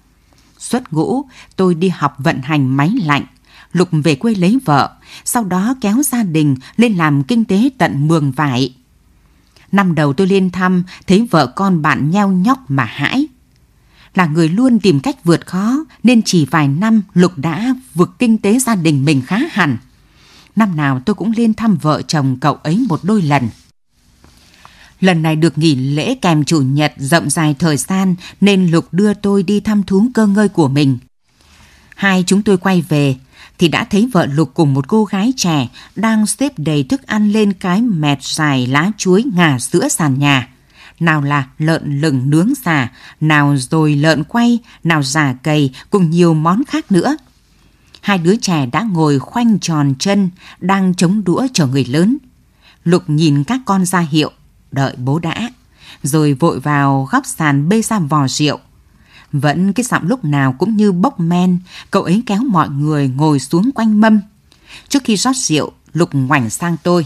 Speaker 3: Xuất ngũ, tôi đi học vận hành máy lạnh. Lục về quê lấy vợ, sau đó kéo gia đình lên làm kinh tế tận mường vải. Năm đầu tôi lên thăm, thấy vợ con bạn nheo nhóc mà hãi. Là người luôn tìm cách vượt khó, nên chỉ vài năm Lục đã vượt kinh tế gia đình mình khá hẳn. Năm nào tôi cũng lên thăm vợ chồng cậu ấy một đôi lần. Lần này được nghỉ lễ kèm chủ nhật rộng dài thời gian nên Lục đưa tôi đi thăm thú cơ ngơi của mình. Hai chúng tôi quay về, thì đã thấy vợ Lục cùng một cô gái trẻ đang xếp đầy thức ăn lên cái mẹt dài lá chuối ngả giữa sàn nhà. Nào là lợn lừng nướng giả, nào rồi lợn quay, nào giả cầy cùng nhiều món khác nữa. Hai đứa trẻ đã ngồi khoanh tròn chân, đang chống đũa chờ người lớn. Lục nhìn các con ra hiệu, đợi bố đã, rồi vội vào góc sàn bê ra vò rượu vẫn cái giọng lúc nào cũng như bốc men, cậu ấy kéo mọi người ngồi xuống quanh mâm. Trước khi rót rượu, Lục ngoảnh sang tôi.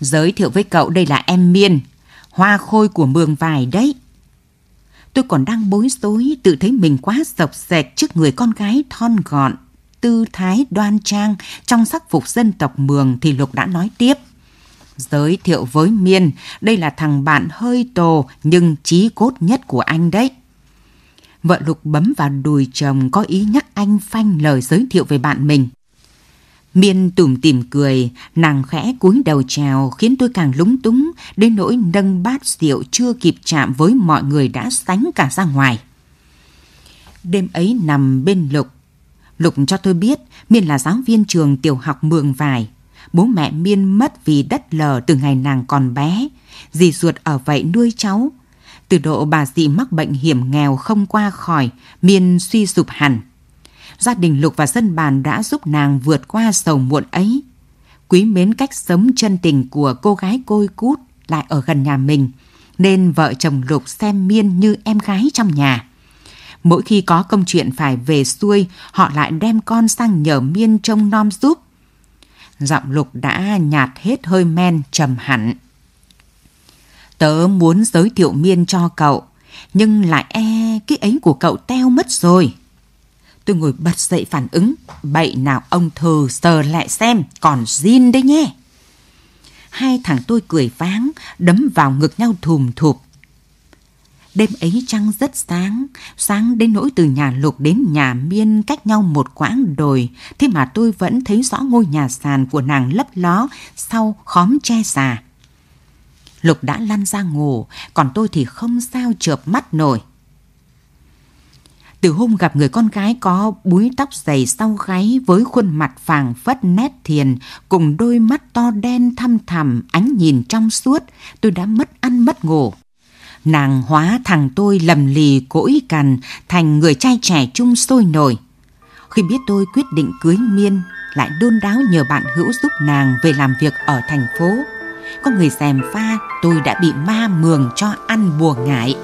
Speaker 3: Giới thiệu với cậu đây là em Miên, hoa khôi của mường vải đấy. Tôi còn đang bối rối, tự thấy mình quá sộc sẹt trước người con gái thon gọn, tư thái đoan trang trong sắc phục dân tộc mường thì Lục đã nói tiếp. Giới thiệu với Miên, đây là thằng bạn hơi tồ nhưng trí cốt nhất của anh đấy. Vợ Lục bấm vào đùi chồng có ý nhắc anh phanh lời giới thiệu về bạn mình. Miên tủm tỉm cười, nàng khẽ cúi đầu chào khiến tôi càng lúng túng đến nỗi nâng bát rượu chưa kịp chạm với mọi người đã sánh cả ra ngoài. Đêm ấy nằm bên Lục. Lục cho tôi biết Miên là giáo viên trường tiểu học Mường Vải. Bố mẹ Miên mất vì đất lở từ ngày nàng còn bé. Dì ruột ở vậy nuôi cháu, từ độ bà dị mắc bệnh hiểm nghèo không qua khỏi, miên suy sụp hẳn. Gia đình Lục và dân bàn đã giúp nàng vượt qua sầu muộn ấy. Quý mến cách sống chân tình của cô gái côi cút lại ở gần nhà mình, nên vợ chồng Lục xem miên như em gái trong nhà. Mỗi khi có công chuyện phải về xuôi, họ lại đem con sang nhờ miên trông nom giúp. Giọng Lục đã nhạt hết hơi men trầm hẳn. Tớ muốn giới thiệu Miên cho cậu, nhưng lại e cái ấy của cậu teo mất rồi. Tôi ngồi bật dậy phản ứng, bậy nào ông thờ sờ lại xem, còn zin đấy nhé. Hai thằng tôi cười váng, đấm vào ngực nhau thùm thụp. Đêm ấy trăng rất sáng, sáng đến nỗi từ nhà lục đến nhà miên cách nhau một quãng đồi, thế mà tôi vẫn thấy rõ ngôi nhà sàn của nàng lấp ló sau khóm che già Lục đã lăn ra ngủ, còn tôi thì không sao chợp mắt nổi. Từ hôm gặp người con gái có búi tóc dày sau gáy với khuôn mặt vàng phất nét thiền cùng đôi mắt to đen thăm thẳm ánh nhìn trong suốt, tôi đã mất ăn mất ngủ. Nàng hóa thằng tôi lầm lì cỗi cằn thành người trai trẻ trung sôi nổi. Khi biết tôi quyết định cưới Miên, lại đôn đáo nhờ bạn hữu giúp nàng về làm việc ở thành phố có người xèm pha tôi đã bị ma mường cho ăn buồn ngại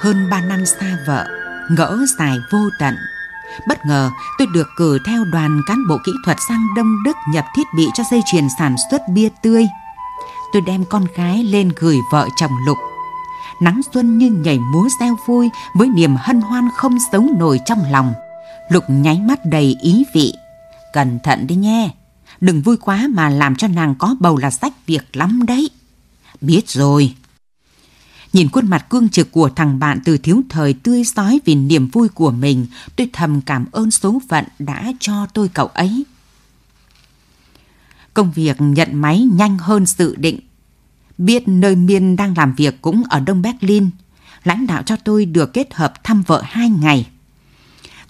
Speaker 3: Hơn ba năm xa vợ, ngỡ dài vô tận Bất ngờ, tôi được cử theo đoàn cán bộ kỹ thuật sang Đông Đức nhập thiết bị cho dây chuyền sản xuất bia tươi. Tôi đem con gái lên gửi vợ chồng Lục. Nắng xuân như nhảy múa reo vui với niềm hân hoan không sống nổi trong lòng. Lục nháy mắt đầy ý vị. Cẩn thận đi nhé, đừng vui quá mà làm cho nàng có bầu là sách việc lắm đấy. Biết rồi, Nhìn khuôn mặt cương trực của thằng bạn từ thiếu thời tươi sói vì niềm vui của mình, tôi thầm cảm ơn số phận đã cho tôi cậu ấy. Công việc nhận máy nhanh hơn dự định. Biết nơi Miên đang làm việc cũng ở Đông Berlin, lãnh đạo cho tôi được kết hợp thăm vợ hai ngày.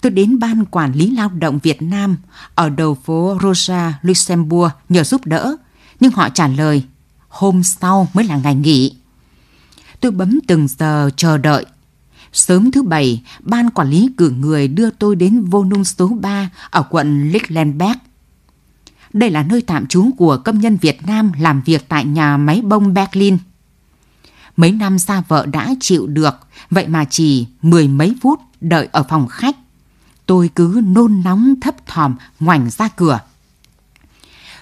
Speaker 3: Tôi đến Ban Quản lý Lao động Việt Nam ở đầu phố Rosa, Luxembourg nhờ giúp đỡ, nhưng họ trả lời hôm sau mới là ngày nghỉ. Tôi bấm từng giờ chờ đợi. Sớm thứ bảy, ban quản lý cử người đưa tôi đến vô nung số 3 ở quận Lichtenberg. Đây là nơi tạm trú của công nhân Việt Nam làm việc tại nhà máy bông Berlin. Mấy năm xa vợ đã chịu được, vậy mà chỉ mười mấy phút đợi ở phòng khách. Tôi cứ nôn nóng thấp thòm ngoảnh ra cửa.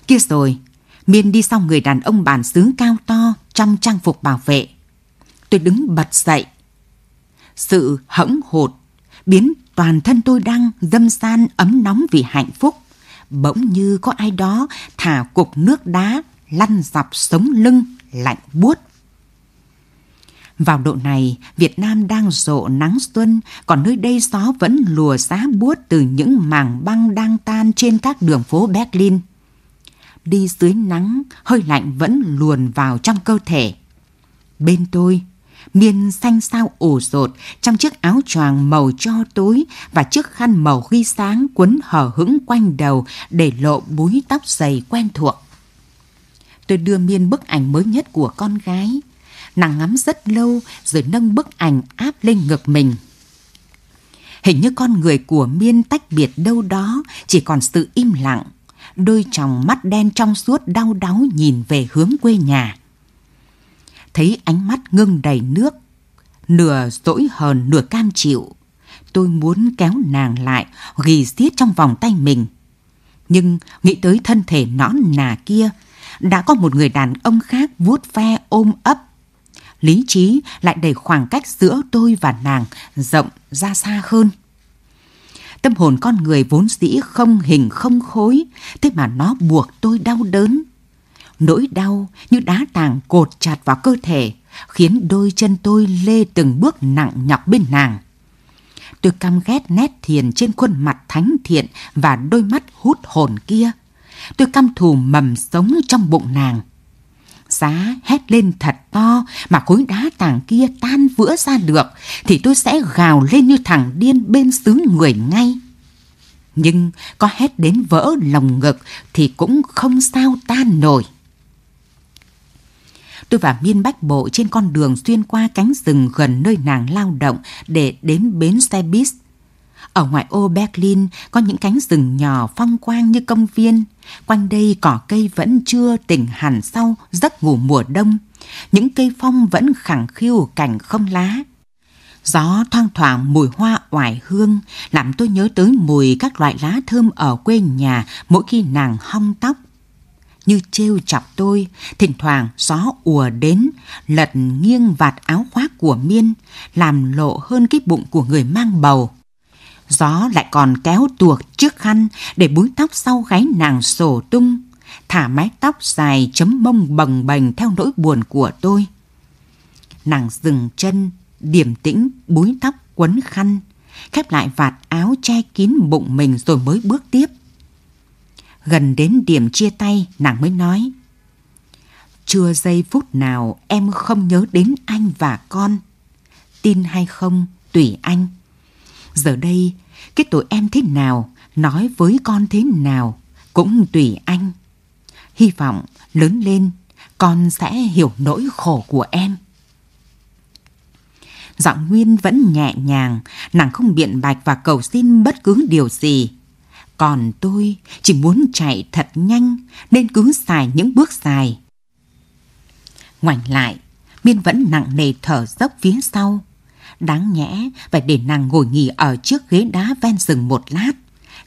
Speaker 3: Kia rồi, Miên đi sau người đàn ông bản xứ cao to trong trang phục bảo vệ tôi đứng bật dậy. Sự hẫng hột biến toàn thân tôi đang dâm san ấm nóng vì hạnh phúc. Bỗng như có ai đó thả cục nước đá lăn dọc sống lưng lạnh buốt. Vào độ này, Việt Nam đang rộ nắng xuân, còn nơi đây gió vẫn lùa giá buốt từ những mảng băng đang tan trên các đường phố Berlin. Đi dưới nắng, hơi lạnh vẫn luồn vào trong cơ thể. Bên tôi, miên xanh sao ủ rột trong chiếc áo choàng màu cho tối và chiếc khăn màu ghi sáng quấn hở hững quanh đầu để lộ búi tóc dày quen thuộc. Tôi đưa Miên bức ảnh mới nhất của con gái. Nàng ngắm rất lâu rồi nâng bức ảnh áp lên ngực mình. Hình như con người của Miên tách biệt đâu đó, chỉ còn sự im lặng. Đôi tròng mắt đen trong suốt đau đáu nhìn về hướng quê nhà thấy ánh mắt ngưng đầy nước, nửa dỗi hờn nửa cam chịu. Tôi muốn kéo nàng lại, ghi xiết trong vòng tay mình. Nhưng nghĩ tới thân thể nõn nà kia, đã có một người đàn ông khác vuốt ve ôm ấp. Lý trí lại đẩy khoảng cách giữa tôi và nàng rộng ra xa hơn. Tâm hồn con người vốn dĩ không hình không khối, thế mà nó buộc tôi đau đớn nỗi đau như đá tảng cột chặt vào cơ thể, khiến đôi chân tôi lê từng bước nặng nhọc bên nàng. Tôi căm ghét nét thiền trên khuôn mặt thánh thiện và đôi mắt hút hồn kia. Tôi căm thù mầm sống trong bụng nàng. Giá hét lên thật to mà khối đá tảng kia tan vỡ ra được thì tôi sẽ gào lên như thằng điên bên xứ người ngay. Nhưng có hét đến vỡ lòng ngực thì cũng không sao tan nổi. Tôi và Miên bách bộ trên con đường xuyên qua cánh rừng gần nơi nàng lao động để đến bến xe buýt. Ở ngoại ô Berlin có những cánh rừng nhỏ phong quang như công viên. Quanh đây cỏ cây vẫn chưa tỉnh hẳn sau giấc ngủ mùa đông. Những cây phong vẫn khẳng khiu cảnh không lá. Gió thoang thoảng mùi hoa oải hương làm tôi nhớ tới mùi các loại lá thơm ở quê nhà mỗi khi nàng hong tóc như trêu chọc tôi, thỉnh thoảng gió ùa đến, lật nghiêng vạt áo khoác của Miên, làm lộ hơn cái bụng của người mang bầu. Gió lại còn kéo tuột chiếc khăn để búi tóc sau gáy nàng sổ tung, thả mái tóc dài chấm mông bồng bềnh theo nỗi buồn của tôi. Nàng dừng chân, điềm tĩnh búi tóc quấn khăn, khép lại vạt áo che kín bụng mình rồi mới bước tiếp. Gần đến điểm chia tay, nàng mới nói. Chưa giây phút nào em không nhớ đến anh và con. Tin hay không, tùy anh. Giờ đây, cái tội em thế nào, nói với con thế nào, cũng tùy anh. Hy vọng lớn lên, con sẽ hiểu nỗi khổ của em. Giọng Nguyên vẫn nhẹ nhàng, nàng không biện bạch và cầu xin bất cứ điều gì còn tôi chỉ muốn chạy thật nhanh nên cứ xài những bước dài. Ngoảnh lại, Miên vẫn nặng nề thở dốc phía sau. Đáng nhẽ phải để nàng ngồi nghỉ ở trước ghế đá ven rừng một lát.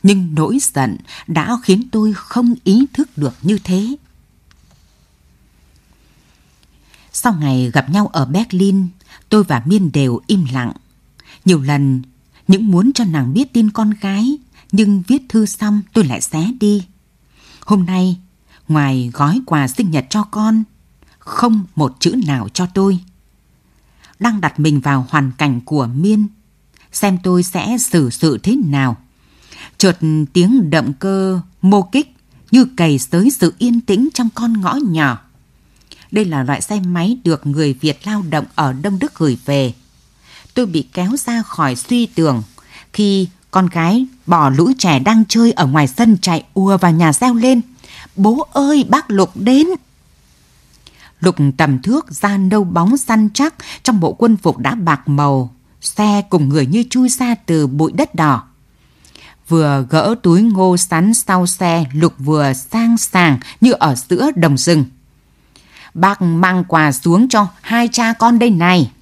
Speaker 3: Nhưng nỗi giận đã khiến tôi không ý thức được như thế. Sau ngày gặp nhau ở Berlin, tôi và Miên đều im lặng. Nhiều lần, những muốn cho nàng biết tin con gái nhưng viết thư xong tôi lại xé đi. Hôm nay, ngoài gói quà sinh nhật cho con, không một chữ nào cho tôi. Đang đặt mình vào hoàn cảnh của Miên, xem tôi sẽ xử sự thế nào. Chợt tiếng động cơ mô kích như cày tới sự yên tĩnh trong con ngõ nhỏ. Đây là loại xe máy được người Việt lao động ở Đông Đức gửi về. Tôi bị kéo ra khỏi suy tưởng khi con gái bỏ lũ trẻ đang chơi ở ngoài sân chạy ùa vào nhà reo lên. Bố ơi, bác Lục đến! Lục tầm thước da nâu bóng săn chắc trong bộ quân phục đã bạc màu, xe cùng người như chui ra từ bụi đất đỏ. Vừa gỡ túi ngô sắn sau xe, Lục vừa sang sàng như ở giữa đồng rừng. Bác mang quà xuống cho hai cha con đây này.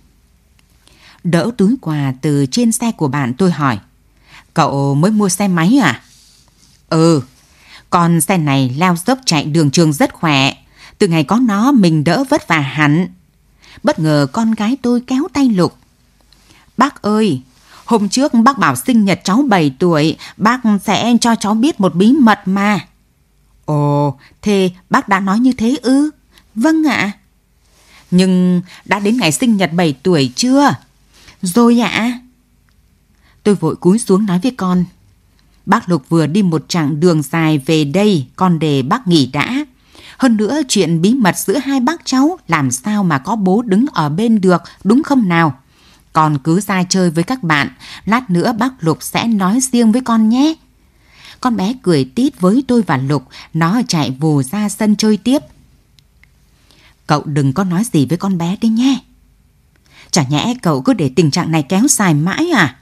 Speaker 3: Đỡ túi quà từ trên xe của bạn tôi hỏi. Cậu mới mua xe máy à? Ừ, con xe này lao dốc chạy đường trường rất khỏe. Từ ngày có nó mình đỡ vất vả hẳn. Bất ngờ con gái tôi kéo tay Lục. Bác ơi, hôm trước bác bảo sinh nhật cháu 7 tuổi, bác sẽ cho cháu biết một bí mật mà. Ồ, thế bác đã nói như thế ư? Vâng ạ. Nhưng đã đến ngày sinh nhật 7 tuổi chưa? Rồi ạ. À. Tôi vội cúi xuống nói với con. Bác Lục vừa đi một chặng đường dài về đây, con để bác nghỉ đã. Hơn nữa chuyện bí mật giữa hai bác cháu làm sao mà có bố đứng ở bên được, đúng không nào? Con cứ ra chơi với các bạn, lát nữa bác Lục sẽ nói riêng với con nhé. Con bé cười tít với tôi và Lục, nó chạy vù ra sân chơi tiếp. Cậu đừng có nói gì với con bé đi nhé. Chả nhẽ cậu cứ để tình trạng này kéo dài mãi à?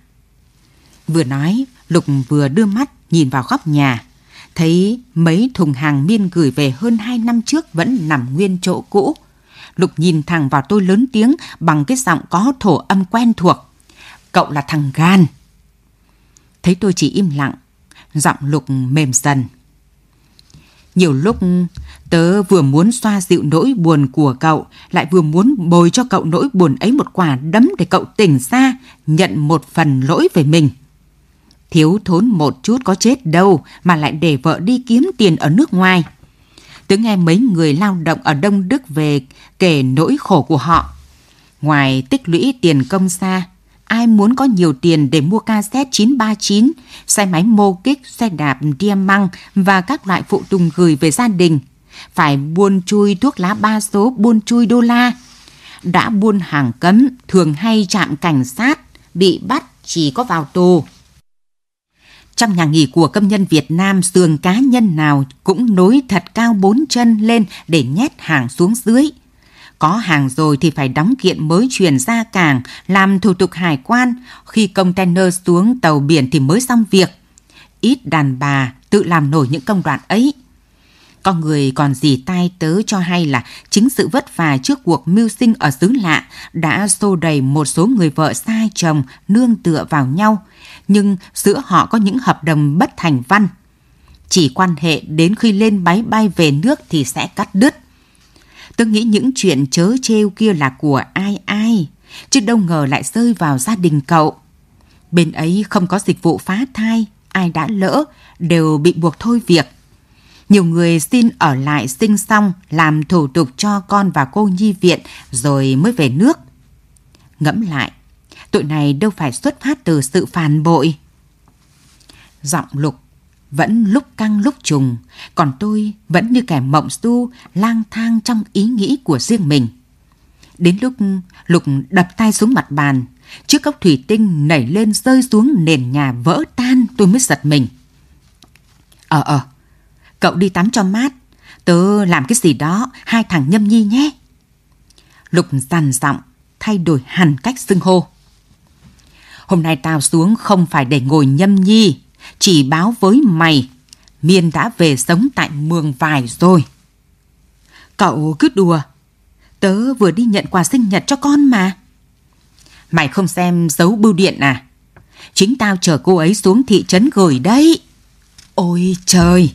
Speaker 3: Vừa nói, Lục vừa đưa mắt nhìn vào góc nhà, thấy mấy thùng hàng miên gửi về hơn 2 năm trước vẫn nằm nguyên chỗ cũ. Lục nhìn thẳng vào tôi lớn tiếng bằng cái giọng có thổ âm quen thuộc. Cậu là thằng gan. Thấy tôi chỉ im lặng, giọng Lục mềm dần. Nhiều lúc tớ vừa muốn xoa dịu nỗi buồn của cậu, lại vừa muốn bồi cho cậu nỗi buồn ấy một quả đấm để cậu tỉnh ra, nhận một phần lỗi về mình thiếu thốn một chút có chết đâu mà lại để vợ đi kiếm tiền ở nước ngoài. Tớ nghe mấy người lao động ở Đông Đức về kể nỗi khổ của họ. Ngoài tích lũy tiền công xa, ai muốn có nhiều tiền để mua ca cassette 939, xe máy mô kích, xe đạp diamant và các loại phụ tùng gửi về gia đình. Phải buôn chui thuốc lá ba số, buôn chui đô la. Đã buôn hàng cấm, thường hay chạm cảnh sát, bị bắt chỉ có vào tù. Trong nhà nghỉ của công nhân Việt Nam, giường cá nhân nào cũng nối thật cao bốn chân lên để nhét hàng xuống dưới. Có hàng rồi thì phải đóng kiện mới chuyển ra cảng, làm thủ tục hải quan. Khi container xuống tàu biển thì mới xong việc. Ít đàn bà tự làm nổi những công đoạn ấy. Con người còn gì tai tớ cho hay là chính sự vất vả trước cuộc mưu sinh ở xứ lạ đã xô đầy một số người vợ sai chồng nương tựa vào nhau, nhưng giữa họ có những hợp đồng bất thành văn. Chỉ quan hệ đến khi lên máy bay về nước thì sẽ cắt đứt. Tôi nghĩ những chuyện chớ trêu kia là của ai ai, chứ đâu ngờ lại rơi vào gia đình cậu. Bên ấy không có dịch vụ phá thai, ai đã lỡ đều bị buộc thôi việc. Nhiều người xin ở lại sinh xong, làm thủ tục cho con và cô nhi viện rồi mới về nước. Ngẫm lại, Tội này đâu phải xuất phát từ sự phản bội. Giọng lục vẫn lúc căng lúc trùng, còn tôi vẫn như kẻ mộng du lang thang trong ý nghĩ của riêng mình. Đến lúc Lục đập tay xuống mặt bàn, chiếc cốc thủy tinh nảy lên rơi xuống nền nhà vỡ tan tôi mới giật mình. Ờ ờ, cậu đi tắm cho mát, tớ làm cái gì đó, hai thằng nhâm nhi nhé. Lục dằn giọng, thay đổi hẳn cách xưng hô hôm nay tao xuống không phải để ngồi nhâm nhi, chỉ báo với mày, Miên đã về sống tại mường vải rồi. Cậu cứ đùa, tớ vừa đi nhận quà sinh nhật cho con mà. Mày không xem dấu bưu điện à? Chính tao chờ cô ấy xuống thị trấn gửi đấy. Ôi trời!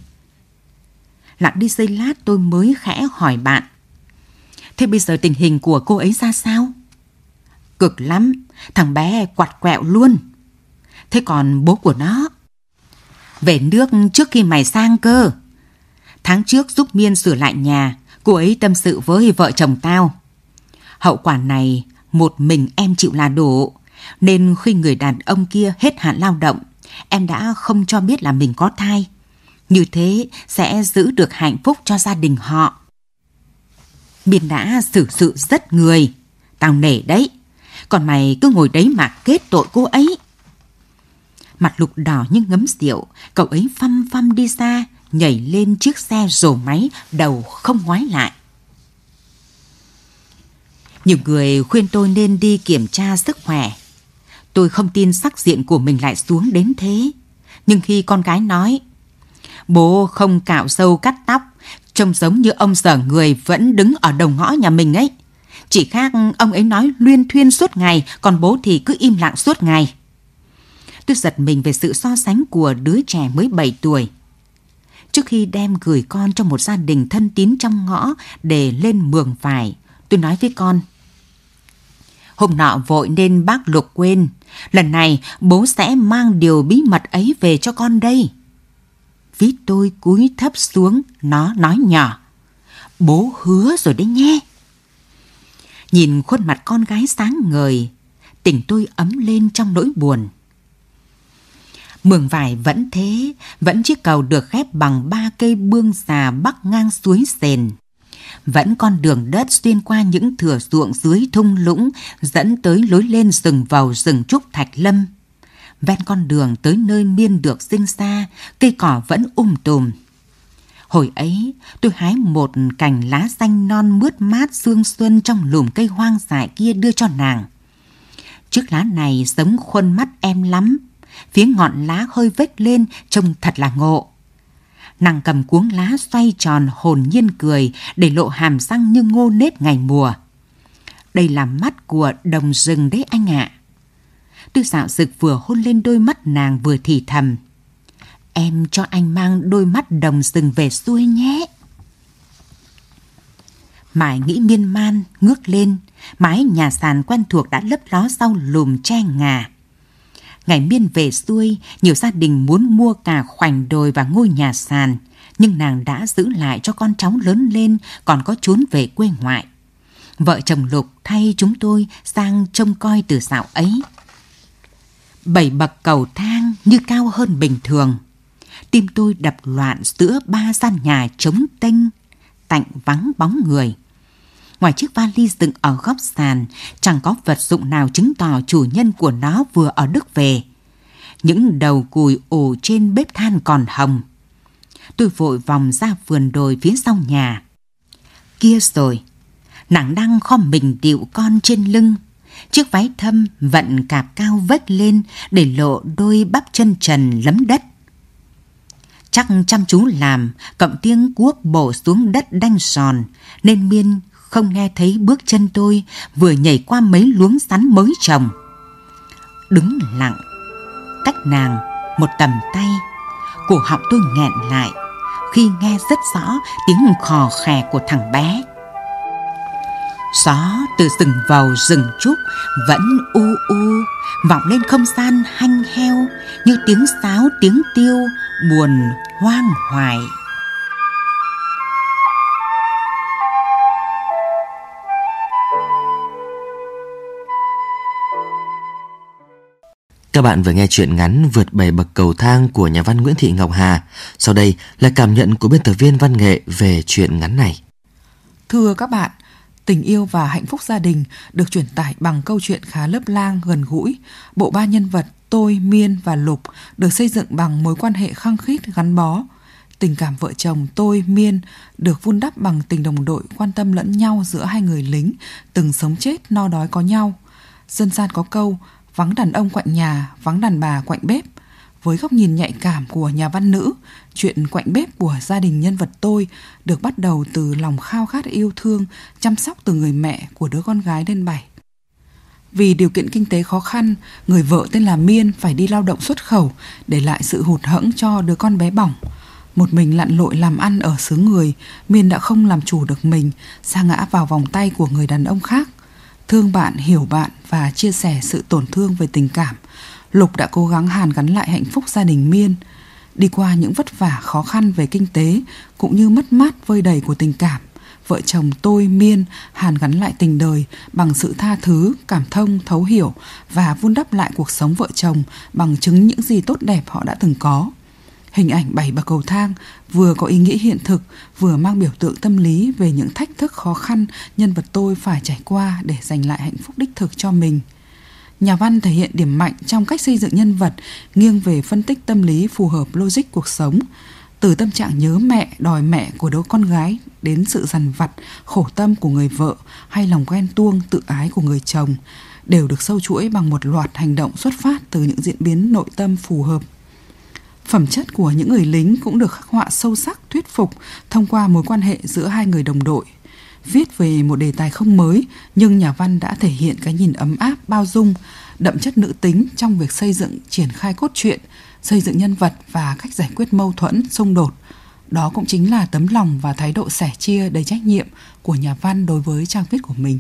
Speaker 3: Lặng đi giây lát tôi mới khẽ hỏi bạn. Thế bây giờ tình hình của cô ấy ra sao? Cực lắm, thằng bé quạt quẹo luôn. Thế còn bố của nó? Về nước trước khi mày sang cơ. Tháng trước giúp Miên sửa lại nhà, cô ấy tâm sự với vợ chồng tao. Hậu quả này, một mình em chịu là đủ. Nên khi người đàn ông kia hết hạn lao động, em đã không cho biết là mình có thai. Như thế sẽ giữ được hạnh phúc cho gia đình họ. Biên đã xử sự rất người. Tao nể đấy còn mày cứ ngồi đấy mà kết tội cô ấy. Mặt lục đỏ như ngấm rượu, cậu ấy phăm phăm đi xa, nhảy lên chiếc xe rồ máy, đầu không ngoái lại. Nhiều người khuyên tôi nên đi kiểm tra sức khỏe. Tôi không tin sắc diện của mình lại xuống đến thế. Nhưng khi con gái nói, bố không cạo sâu cắt tóc, trông giống như ông sở người vẫn đứng ở đầu ngõ nhà mình ấy, chỉ khác ông ấy nói luyên thuyên suốt ngày, còn bố thì cứ im lặng suốt ngày. Tôi giật mình về sự so sánh của đứa trẻ mới 7 tuổi. Trước khi đem gửi con cho một gia đình thân tín trong ngõ để lên mường vải, tôi nói với con. Hôm nọ vội nên bác lục quên, lần này bố sẽ mang điều bí mật ấy về cho con đây. Ví tôi cúi thấp xuống, nó nói nhỏ. Bố hứa rồi đấy nhé. Nhìn khuôn mặt con gái sáng ngời, tình tôi ấm lên trong nỗi buồn. Mường vải vẫn thế, vẫn chiếc cầu được khép bằng ba cây bương xà bắc ngang suối sền. Vẫn con đường đất xuyên qua những thửa ruộng dưới thung lũng dẫn tới lối lên rừng vào rừng trúc thạch lâm. Ven con đường tới nơi miên được sinh xa, cây cỏ vẫn um tùm. Hồi ấy, tôi hái một cành lá xanh non mướt mát xương xuân trong lùm cây hoang dại kia đưa cho nàng. Chiếc lá này giống khuôn mắt em lắm, phía ngọn lá hơi vếch lên trông thật là ngộ. Nàng cầm cuống lá xoay tròn hồn nhiên cười để lộ hàm răng như ngô nếp ngày mùa. Đây là mắt của đồng rừng đấy anh ạ. Tôi dạo dực vừa hôn lên đôi mắt nàng vừa thì thầm. Em cho anh mang đôi mắt đồng rừng về xuôi nhé. Mãi nghĩ miên man, ngước lên, mái nhà sàn quen thuộc đã lấp ló sau lùm tre ngà. Ngày miên về xuôi, nhiều gia đình muốn mua cả khoảnh đồi và ngôi nhà sàn, nhưng nàng đã giữ lại cho con cháu lớn lên còn có trốn về quê ngoại. Vợ chồng Lục thay chúng tôi sang trông coi từ dạo ấy. Bảy bậc cầu thang như cao hơn bình thường tim tôi đập loạn giữa ba gian nhà trống tênh, tạnh vắng bóng người. Ngoài chiếc vali dựng ở góc sàn, chẳng có vật dụng nào chứng tỏ chủ nhân của nó vừa ở Đức về. Những đầu cùi ổ trên bếp than còn hồng. Tôi vội vòng ra vườn đồi phía sau nhà. Kia rồi, nàng đang khom mình điệu con trên lưng. Chiếc váy thâm vận cạp cao vất lên để lộ đôi bắp chân trần lấm đất chắc chăm chú làm, cộng tiếng cuốc bổ xuống đất đanh sòn, nên Miên không nghe thấy bước chân tôi vừa nhảy qua mấy luống sắn mới trồng. Đứng lặng, cách nàng một tầm tay, cổ họng tôi nghẹn lại khi nghe rất rõ tiếng khò khè của thằng bé. Gió từ rừng vào rừng trúc vẫn u u, vọng lên không gian hanh heo như tiếng sáo tiếng tiêu buồn hoang Hoài. Các bạn vừa nghe chuyện ngắn Vượt bảy bậc cầu thang của nhà văn Nguyễn Thị Ngọc Hà. Sau đây là cảm nhận của biên tập viên văn nghệ về chuyện ngắn này.
Speaker 4: Thưa các bạn, tình yêu và hạnh phúc gia đình được truyền tải bằng câu chuyện khá lấp lang gần gũi. Bộ ba nhân vật tôi, Miên và Lục được xây dựng bằng mối quan hệ khăng khít gắn bó. Tình cảm vợ chồng tôi, Miên được vun đắp bằng tình đồng đội quan tâm lẫn nhau giữa hai người lính, từng sống chết no đói có nhau. Dân gian có câu, vắng đàn ông quạnh nhà, vắng đàn bà quạnh bếp. Với góc nhìn nhạy cảm của nhà văn nữ, chuyện quạnh bếp của gia đình nhân vật tôi được bắt đầu từ lòng khao khát yêu thương, chăm sóc từ người mẹ của đứa con gái lên bảy. Vì điều kiện kinh tế khó khăn, người vợ tên là Miên phải đi lao động xuất khẩu để lại sự hụt hẫng cho đứa con bé bỏng. Một mình lặn lội làm ăn ở xứ người, Miên đã không làm chủ được mình, sa ngã vào vòng tay của người đàn ông khác. Thương bạn, hiểu bạn và chia sẻ sự tổn thương về tình cảm, Lục đã cố gắng hàn gắn lại hạnh phúc gia đình Miên. Đi qua những vất vả khó khăn về kinh tế cũng như mất mát vơi đầy của tình cảm, vợ chồng tôi miên hàn gắn lại tình đời bằng sự tha thứ cảm thông thấu hiểu và vun đắp lại cuộc sống vợ chồng bằng chứng những gì tốt đẹp họ đã từng có hình ảnh bảy bậc cầu thang vừa có ý nghĩa hiện thực vừa mang biểu tượng tâm lý về những thách thức khó khăn nhân vật tôi phải trải qua để giành lại hạnh phúc đích thực cho mình nhà văn thể hiện điểm mạnh trong cách xây dựng nhân vật nghiêng về phân tích tâm lý phù hợp logic cuộc sống từ tâm trạng nhớ mẹ đòi mẹ của đứa con gái đến sự dằn vặt khổ tâm của người vợ hay lòng ghen tuông tự ái của người chồng đều được sâu chuỗi bằng một loạt hành động xuất phát từ những diễn biến nội tâm phù hợp phẩm chất của những người lính cũng được khắc họa sâu sắc thuyết phục thông qua mối quan hệ giữa hai người đồng đội viết về một đề tài không mới nhưng nhà văn đã thể hiện cái nhìn ấm áp bao dung đậm chất nữ tính trong việc xây dựng triển khai cốt truyện xây dựng nhân vật và cách giải quyết mâu thuẫn, xung đột. Đó cũng chính là tấm lòng và thái độ sẻ chia đầy trách nhiệm của nhà văn đối với trang viết của mình.